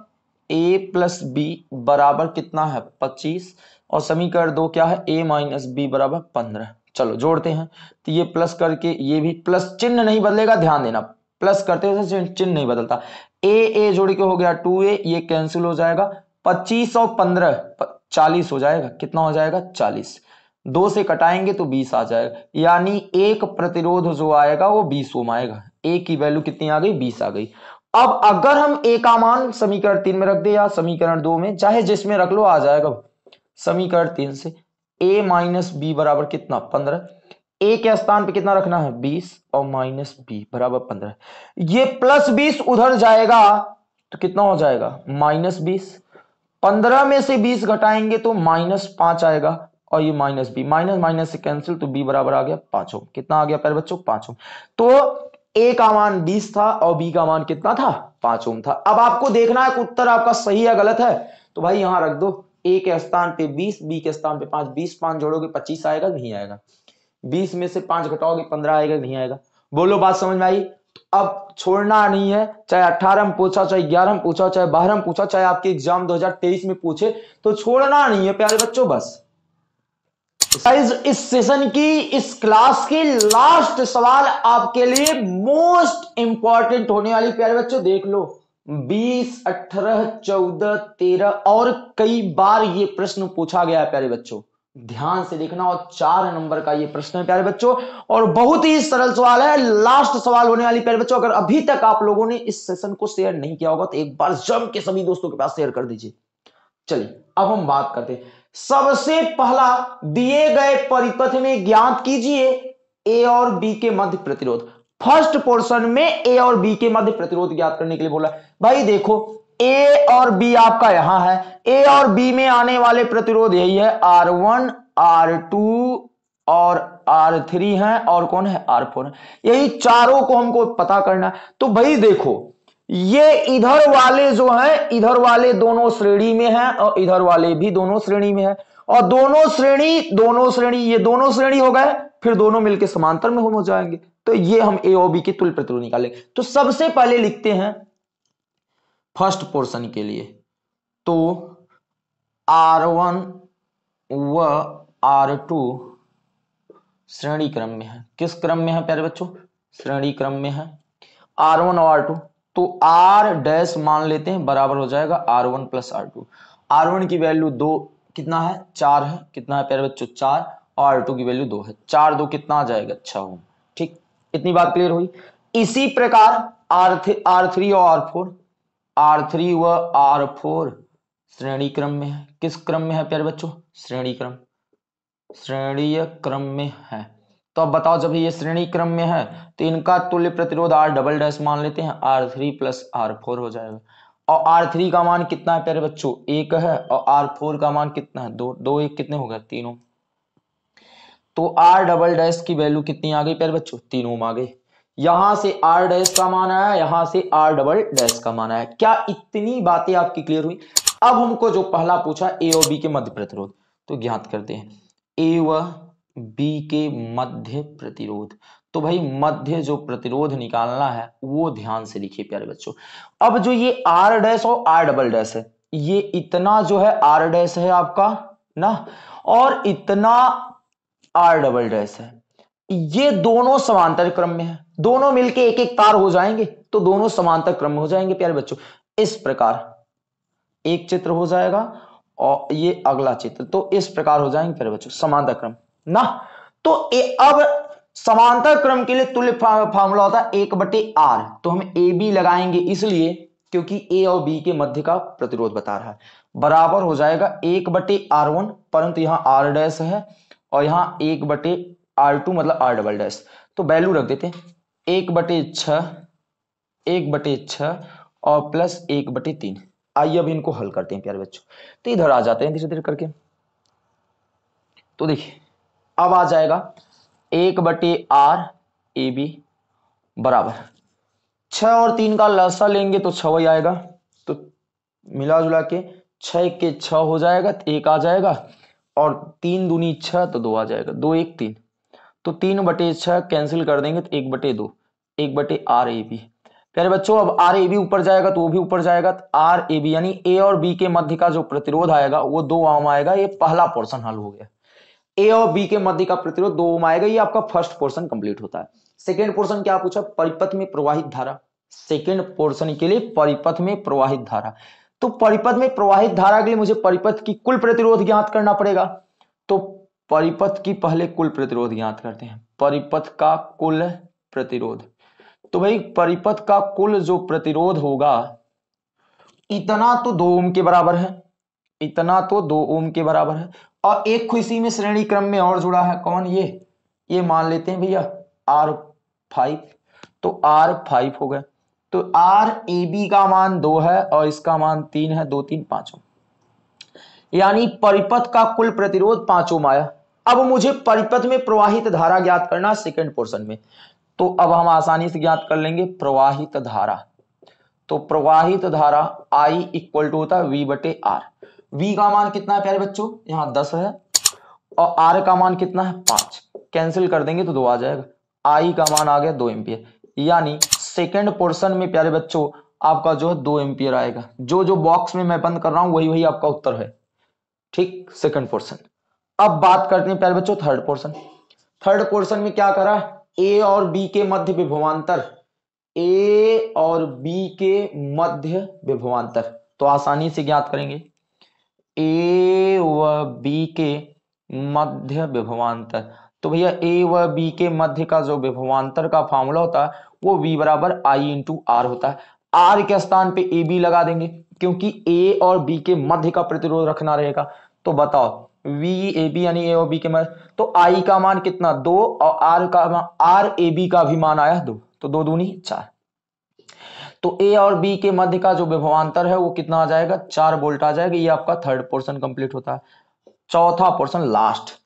ए प्लस बी बराबर कितना है पच्चीस और समीकरण दो क्या है ए माइनस बी बराबर पंद्रह चलो जोड़ते हैं तो ये प्लस करके ये भी प्लस चिन्ह नहीं बदलेगा ध्यान देना प्लस करते हुए चिन्ह नहीं बदलता ए ए जोड़ के हो गया टू ए ये कैंसिल हो जाएगा पच्चीस सौ पंद्रह चालीस हो जाएगा कितना हो जाएगा चालीस दो से कटाएंगे तो बीस आ जाएगा यानी एक प्रतिरोध जो आएगा वो बीस ओम आएगा ए की वैल्यू कितनी आ गई बीस आ गई अब अगर हम एक आमान मान समीकरण तीन में रख दे या समीकरण दो में चाहे जिसमें रख लो आ जाएगा समीकरण तीन से ए माइनस बी बराबर कितना पंद्रह ए के स्थान पे कितना रखना है बीस और माइनस बी बराबर पंद्रह ये प्लस बीस उधर जाएगा तो कितना हो जाएगा माइनस बीस पंद्रह में से बीस घटाएंगे तो माइनस पांच आएगा और ये माइनस बी माइनस माइनस से कैंसिल तो बी बराबर आ गया पांच ओम कितना आ गया पहले बच्चों पांच ओम तो ए का मान बीस था और बी का मान कितना था पांच ओम था अब आपको देखना है उत्तर आपका सही या गलत है तो भाई यहां रख दो ए के स्थान पे बीस बी के स्थान पे पांच बीस पांच जोड़ोगे पच्चीस आएगा नहीं आएगा बीस में से पांच घटाओगे पंद्रह आएगा नहीं आएगा बोलो बात समझ में आई तो अब छोड़ना नहीं है चाहे अठारह में पूछा चाहे ग्यारह में पूछा चाहे बारह में पूछा चाहे आपके एग्जाम 2023 में पूछे तो छोड़ना नहीं है प्यारे बच्चों बस इस सेशन की इस क्लास की लास्ट सवाल आपके लिए मोस्ट इंपॉर्टेंट होने वाली प्यारे बच्चों देख लो बीस अठारह चौदह तेरह और कई बार ये प्रश्न पूछा गया है प्यारे बच्चों ध्यान से देखना और चार नंबर का ये प्रश्न है प्यारे बच्चों और बहुत ही सरल सवाल है लास्ट सवाल होने वाली प्यारे बच्चों अगर अभी तक आप लोगों ने इस सेशन को शेयर नहीं किया होगा तो एक बार जम के सभी दोस्तों के पास शेयर कर दीजिए चलिए अब हम बात करते हैं सबसे पहला दिए गए परिपथ में ज्ञात कीजिए ए और बी के मध्य प्रतिरोध फर्स्ट पोर्शन में ए और बी के मध्य प्रतिरोध ज्ञात करने के लिए बोला भाई देखो ए और बी आपका यहां है ए और बी में आने वाले प्रतिरोध यही है आर वन आर टू और आर थ्री है और कौन है आर फोर है यही चारों को हमको पता करना है तो भाई देखो ये इधर वाले जो है इधर वाले दोनों श्रेणी में है और इधर वाले भी दोनों श्रेणी में है और दोनों श्रेणी दोनों श्रेणी ये दोनों श्रेणी हो गए फिर दोनों मिलकर समांतर में हो जाएंगे तो ये हम ए ओ बी के तुल प्रतिरोध निकालेंगे तो सबसे पहले लिखते हैं फर्स्ट पोर्शन के लिए तो आर वन व आर टू श्रेणी क्रम में है किस क्रम में है प्यारे बच्चों श्रेणी क्रम में है आर वन और आर टू तो आर डैश मान लेते हैं बराबर हो जाएगा R one plus R two R one की वैल्यू दो कितना है चार है कितना है प्यारे बच्चों चार आर टू की वैल्यू दो है चार दो कितना आ जाएगा अच्छा हूं ठीक इतनी बात क्लियर हुई इसी प्रकार आर थ्री आर थ्री और आर फोर आर थ्री व आर फोर श्रेणी क्रम में है किस क्रम में है प्यारे बच्चों श्रेणी क्रम श्रेणी क्रम में है तो अब बताओ जब ये श्रेणी क्रम में है तो इनका तुल्य प्रतिरोध आर डबल डैश मान लेते हैं R three plus R four हो जाएगा और आर थ्री का मान कितना है प्यारे बच्चों एक है और आर फोर का मान कितना है दो दो एक कितने हो गए तीनों तो आर डबल डैश की वैल्यू कितनी आ गई प्यारे बच्चों तीन ओम आ गई यहां से आर डैश का मान आया यहां से आर डबल डैश का मान आया क्या इतनी बातें आपकी क्लियर हुई अब हमको जो पहला पूछा ए और बी के मध्य प्रतिरोध तो ज्ञात करते हैं ए व बी के मध्य प्रतिरोध तो भाई मध्य जो प्रतिरोध निकालना है वो ध्यान से लिखिए प्यारे बच्चों अब जो ये आर डैश और आर डबल डैश है ये इतना जो है आर डैश है आपका ना और इतना आर डबल डैश है ये दोनों समांतर क्रम में है दोनों मिलके एक एक तार हो जाएंगे तो दोनों समांतर क्रम में हो जाएंगे प्यारे बच्चों इस प्रकार एक चित्र हो जाएगा और ये अगला चित्र तो इस प्रकार हो जाएंगे प्यारे बच्चों समांतर क्रम ना तो ए, अब समांतर क्रम के लिए तुल्य फार्मूला होता है एक बटे आर तो हम ए बी लगाएंगे इसलिए क्योंकि ए और बी के मध्य का प्रतिरोध बता रहा है बराबर हो जाएगा एक बटे आर वन परंतु यहां आर डैश है और यहाँ एक बटे आर टू मतलब आर डबल डैश तो वैल्यू रख देते एक बटे छ एक बटे छ और प्लस एक बटे तीन आइए अब इनको हल करते हैं प्यारे बच्चों तो इधर आ जाते हैं धीरे धीरे करके तो देखिए अब आ जाएगा एक बटे आर ए बी बराबर छ और तीन का लसा लेंगे तो छ वही आएगा तो मिला जुला के छ के छ हो जाएगा तो एक आ जाएगा और तीन दूनी छः तो दो आ जाएगा दो एक तीन तो तीन बटे छः कैंसिल कर देंगे तो एक बटे दो एक बटे आर ए बी प्यारे बच्चों अब आर ए बी ऊपर जाएगा तो वो भी ऊपर जाएगा तो आर ए बी यानी ए और बी के मध्य का जो प्रतिरोध आएगा वो दो ओम आएगा ये पहला पोर्शन हल हो गया ए और बी के मध्य का प्रतिरोध दो ओम आएगा ये आपका फर्स्ट पोर्शन कंप्लीट होता है सेकेंड पोर्शन क्या पूछा परिपथ में प्रवाहित धारा सेकेंड पोर्शन के लिए परिपथ में प्रवाहित धारा तो परिपथ में प्रवाहित धारा के लिए मुझे परिपथ की कुल प्रतिरोध ज्ञात करना पड़ेगा तो परिपथ की पहले कुल प्रतिरोध ज्ञात करते हैं परिपथ का कुल प्रतिरोध तो भाई परिपथ का कुल जो प्रतिरोध होगा इतना तो दो ओम के बराबर है इतना तो दो ओम के बराबर है और एक खुशी में श्रेणी क्रम में और जुड़ा है कौन ये ये मान लेते हैं भैया आर फाइव तो आर फाइव हो गए तो आर ए बी का मान दो है और इसका मान तीन है दो तीन पांच यानी परिपथ का कुल प्रतिरोध पांचों माया अब मुझे परिपथ में प्रवाहित धारा ज्ञात करना सेकेंड पोर्शन में तो अब हम आसानी से ज्ञात कर लेंगे प्रवाहित धारा तो प्रवाहित धारा आई इक्वल टू होता है वी बटे आर वी का मान कितना है प्यारे बच्चों यहां दस है और आर का मान कितना है पांच कैंसिल कर देंगे तो दो आ जाएगा आई का मान आ गया दो एम्पियर यानी सेकेंड पोर्शन में प्यारे बच्चों आपका जो है दो एम्पियर आएगा जो जो बॉक्स में मैं बंद कर रहा हूं वही वही आपका उत्तर है ठीक सेकंड पोर्शन अब बात करते हैं प्यारे बच्चों थर्ड पोर्शन थर्ड पोर्शन में क्या करा ए और बी के मध्य विभवान्तर ए और बी के मध्य विभवान्तर तो आसानी से ज्ञात करेंगे ए व बी के मध्य विभवान्तर तो भैया ए व बी के मध्य का जो विभवान्तर का फॉर्मूला होता है वो बी बराबर आई इंटू आर होता है आर के स्थान पे ए बी लगा देंगे क्योंकि ए और बी के मध्य का प्रतिरोध रखना रहेगा तो बताओ वी ए बी यानी ए और बी के मध्य तो आई का मान कितना दो और आर का मान आर ए बी का भी मान आया दो तो दो दूनी चार तो ए और बी के मध्य का जो विभवान्तर है वो कितना आ जाएगा चार वोल्ट आ जाएगा ये आपका थर्ड पोर्शन कंप्लीट होता है चौथा पोर्शन लास्ट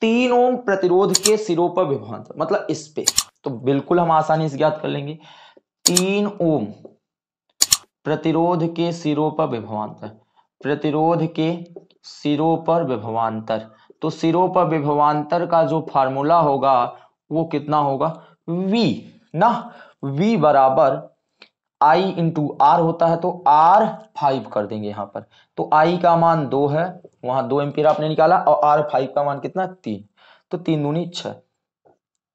तीन ओम प्रतिरोध के सिरों पर विभवांतर मतलब इस पे तो बिल्कुल हम आसानी से ज्ञात कर लेंगे तीन ओम प्रतिरोध के सिरों पर विभवांतर प्रतिरोध के सिरों पर विभवांतर तो सिरों पर विभवांतर का जो फार्मूला होगा वो कितना होगा V ना V बराबर आई इंटू आर होता है तो आर फाइव कर देंगे यहाँ पर तो आई का मान दो है वहां दो एम्पियर आपने निकाला और आर फाइव का मान कितना तीन तो तीन दूनी छ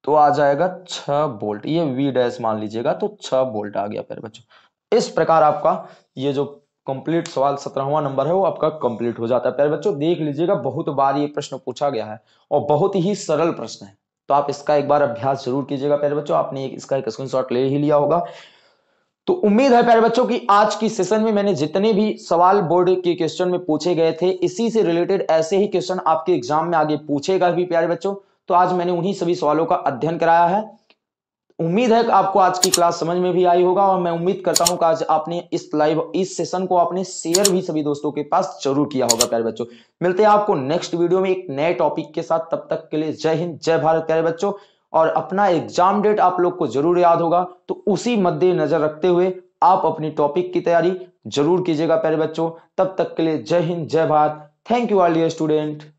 तो आ जाएगा छ बोल्ट ये V डैश मान लीजिएगा तो छ बोल्ट आ गया फिर बच्चों इस प्रकार आपका ये जो कंप्लीट सवाल सत्रहवा नंबर है वो आपका कंप्लीट हो जाता है प्यारे बच्चों देख लीजिएगा बहुत बार ये प्रश्न पूछा गया है और बहुत ही सरल प्रश्न है तो आप इसका एक बार अभ्यास जरूर कीजिएगा प्यारे बच्चों आपने एक, इसका एक स्क्रीनशॉट ले ही लिया होगा तो उम्मीद है प्यारे बच्चों की आज की सेशन में मैंने जितने भी सवाल बोर्ड के क्वेश्चन में पूछे गए थे इसी से रिलेटेड ऐसे ही क्वेश्चन आपके एग्जाम में आगे पूछेगा भी प्यारे बच्चों तो आज मैंने उन्हीं सभी सवालों का अध्ययन कराया है उम्मीद है आपको आज की क्लास समझ में भी आई होगा और मैं उम्मीद करता हूं कि आज आपने इस लाइव इस सेशन को आपने शेयर भी सभी दोस्तों के पास जरूर किया होगा प्यारे बच्चों मिलते हैं आपको नेक्स्ट वीडियो में एक नए टॉपिक के साथ तब तक के लिए जय हिंद जय भारत प्यारे बच्चों और अपना एग्जाम डेट आप लोग को जरूर याद होगा तो उसी मद्देनजर रखते हुए आप अपनी टॉपिक की तैयारी जरूर कीजिएगा प्यारे बच्चों तब तक के लिए जय हिंद जय Bharat thank you all dear student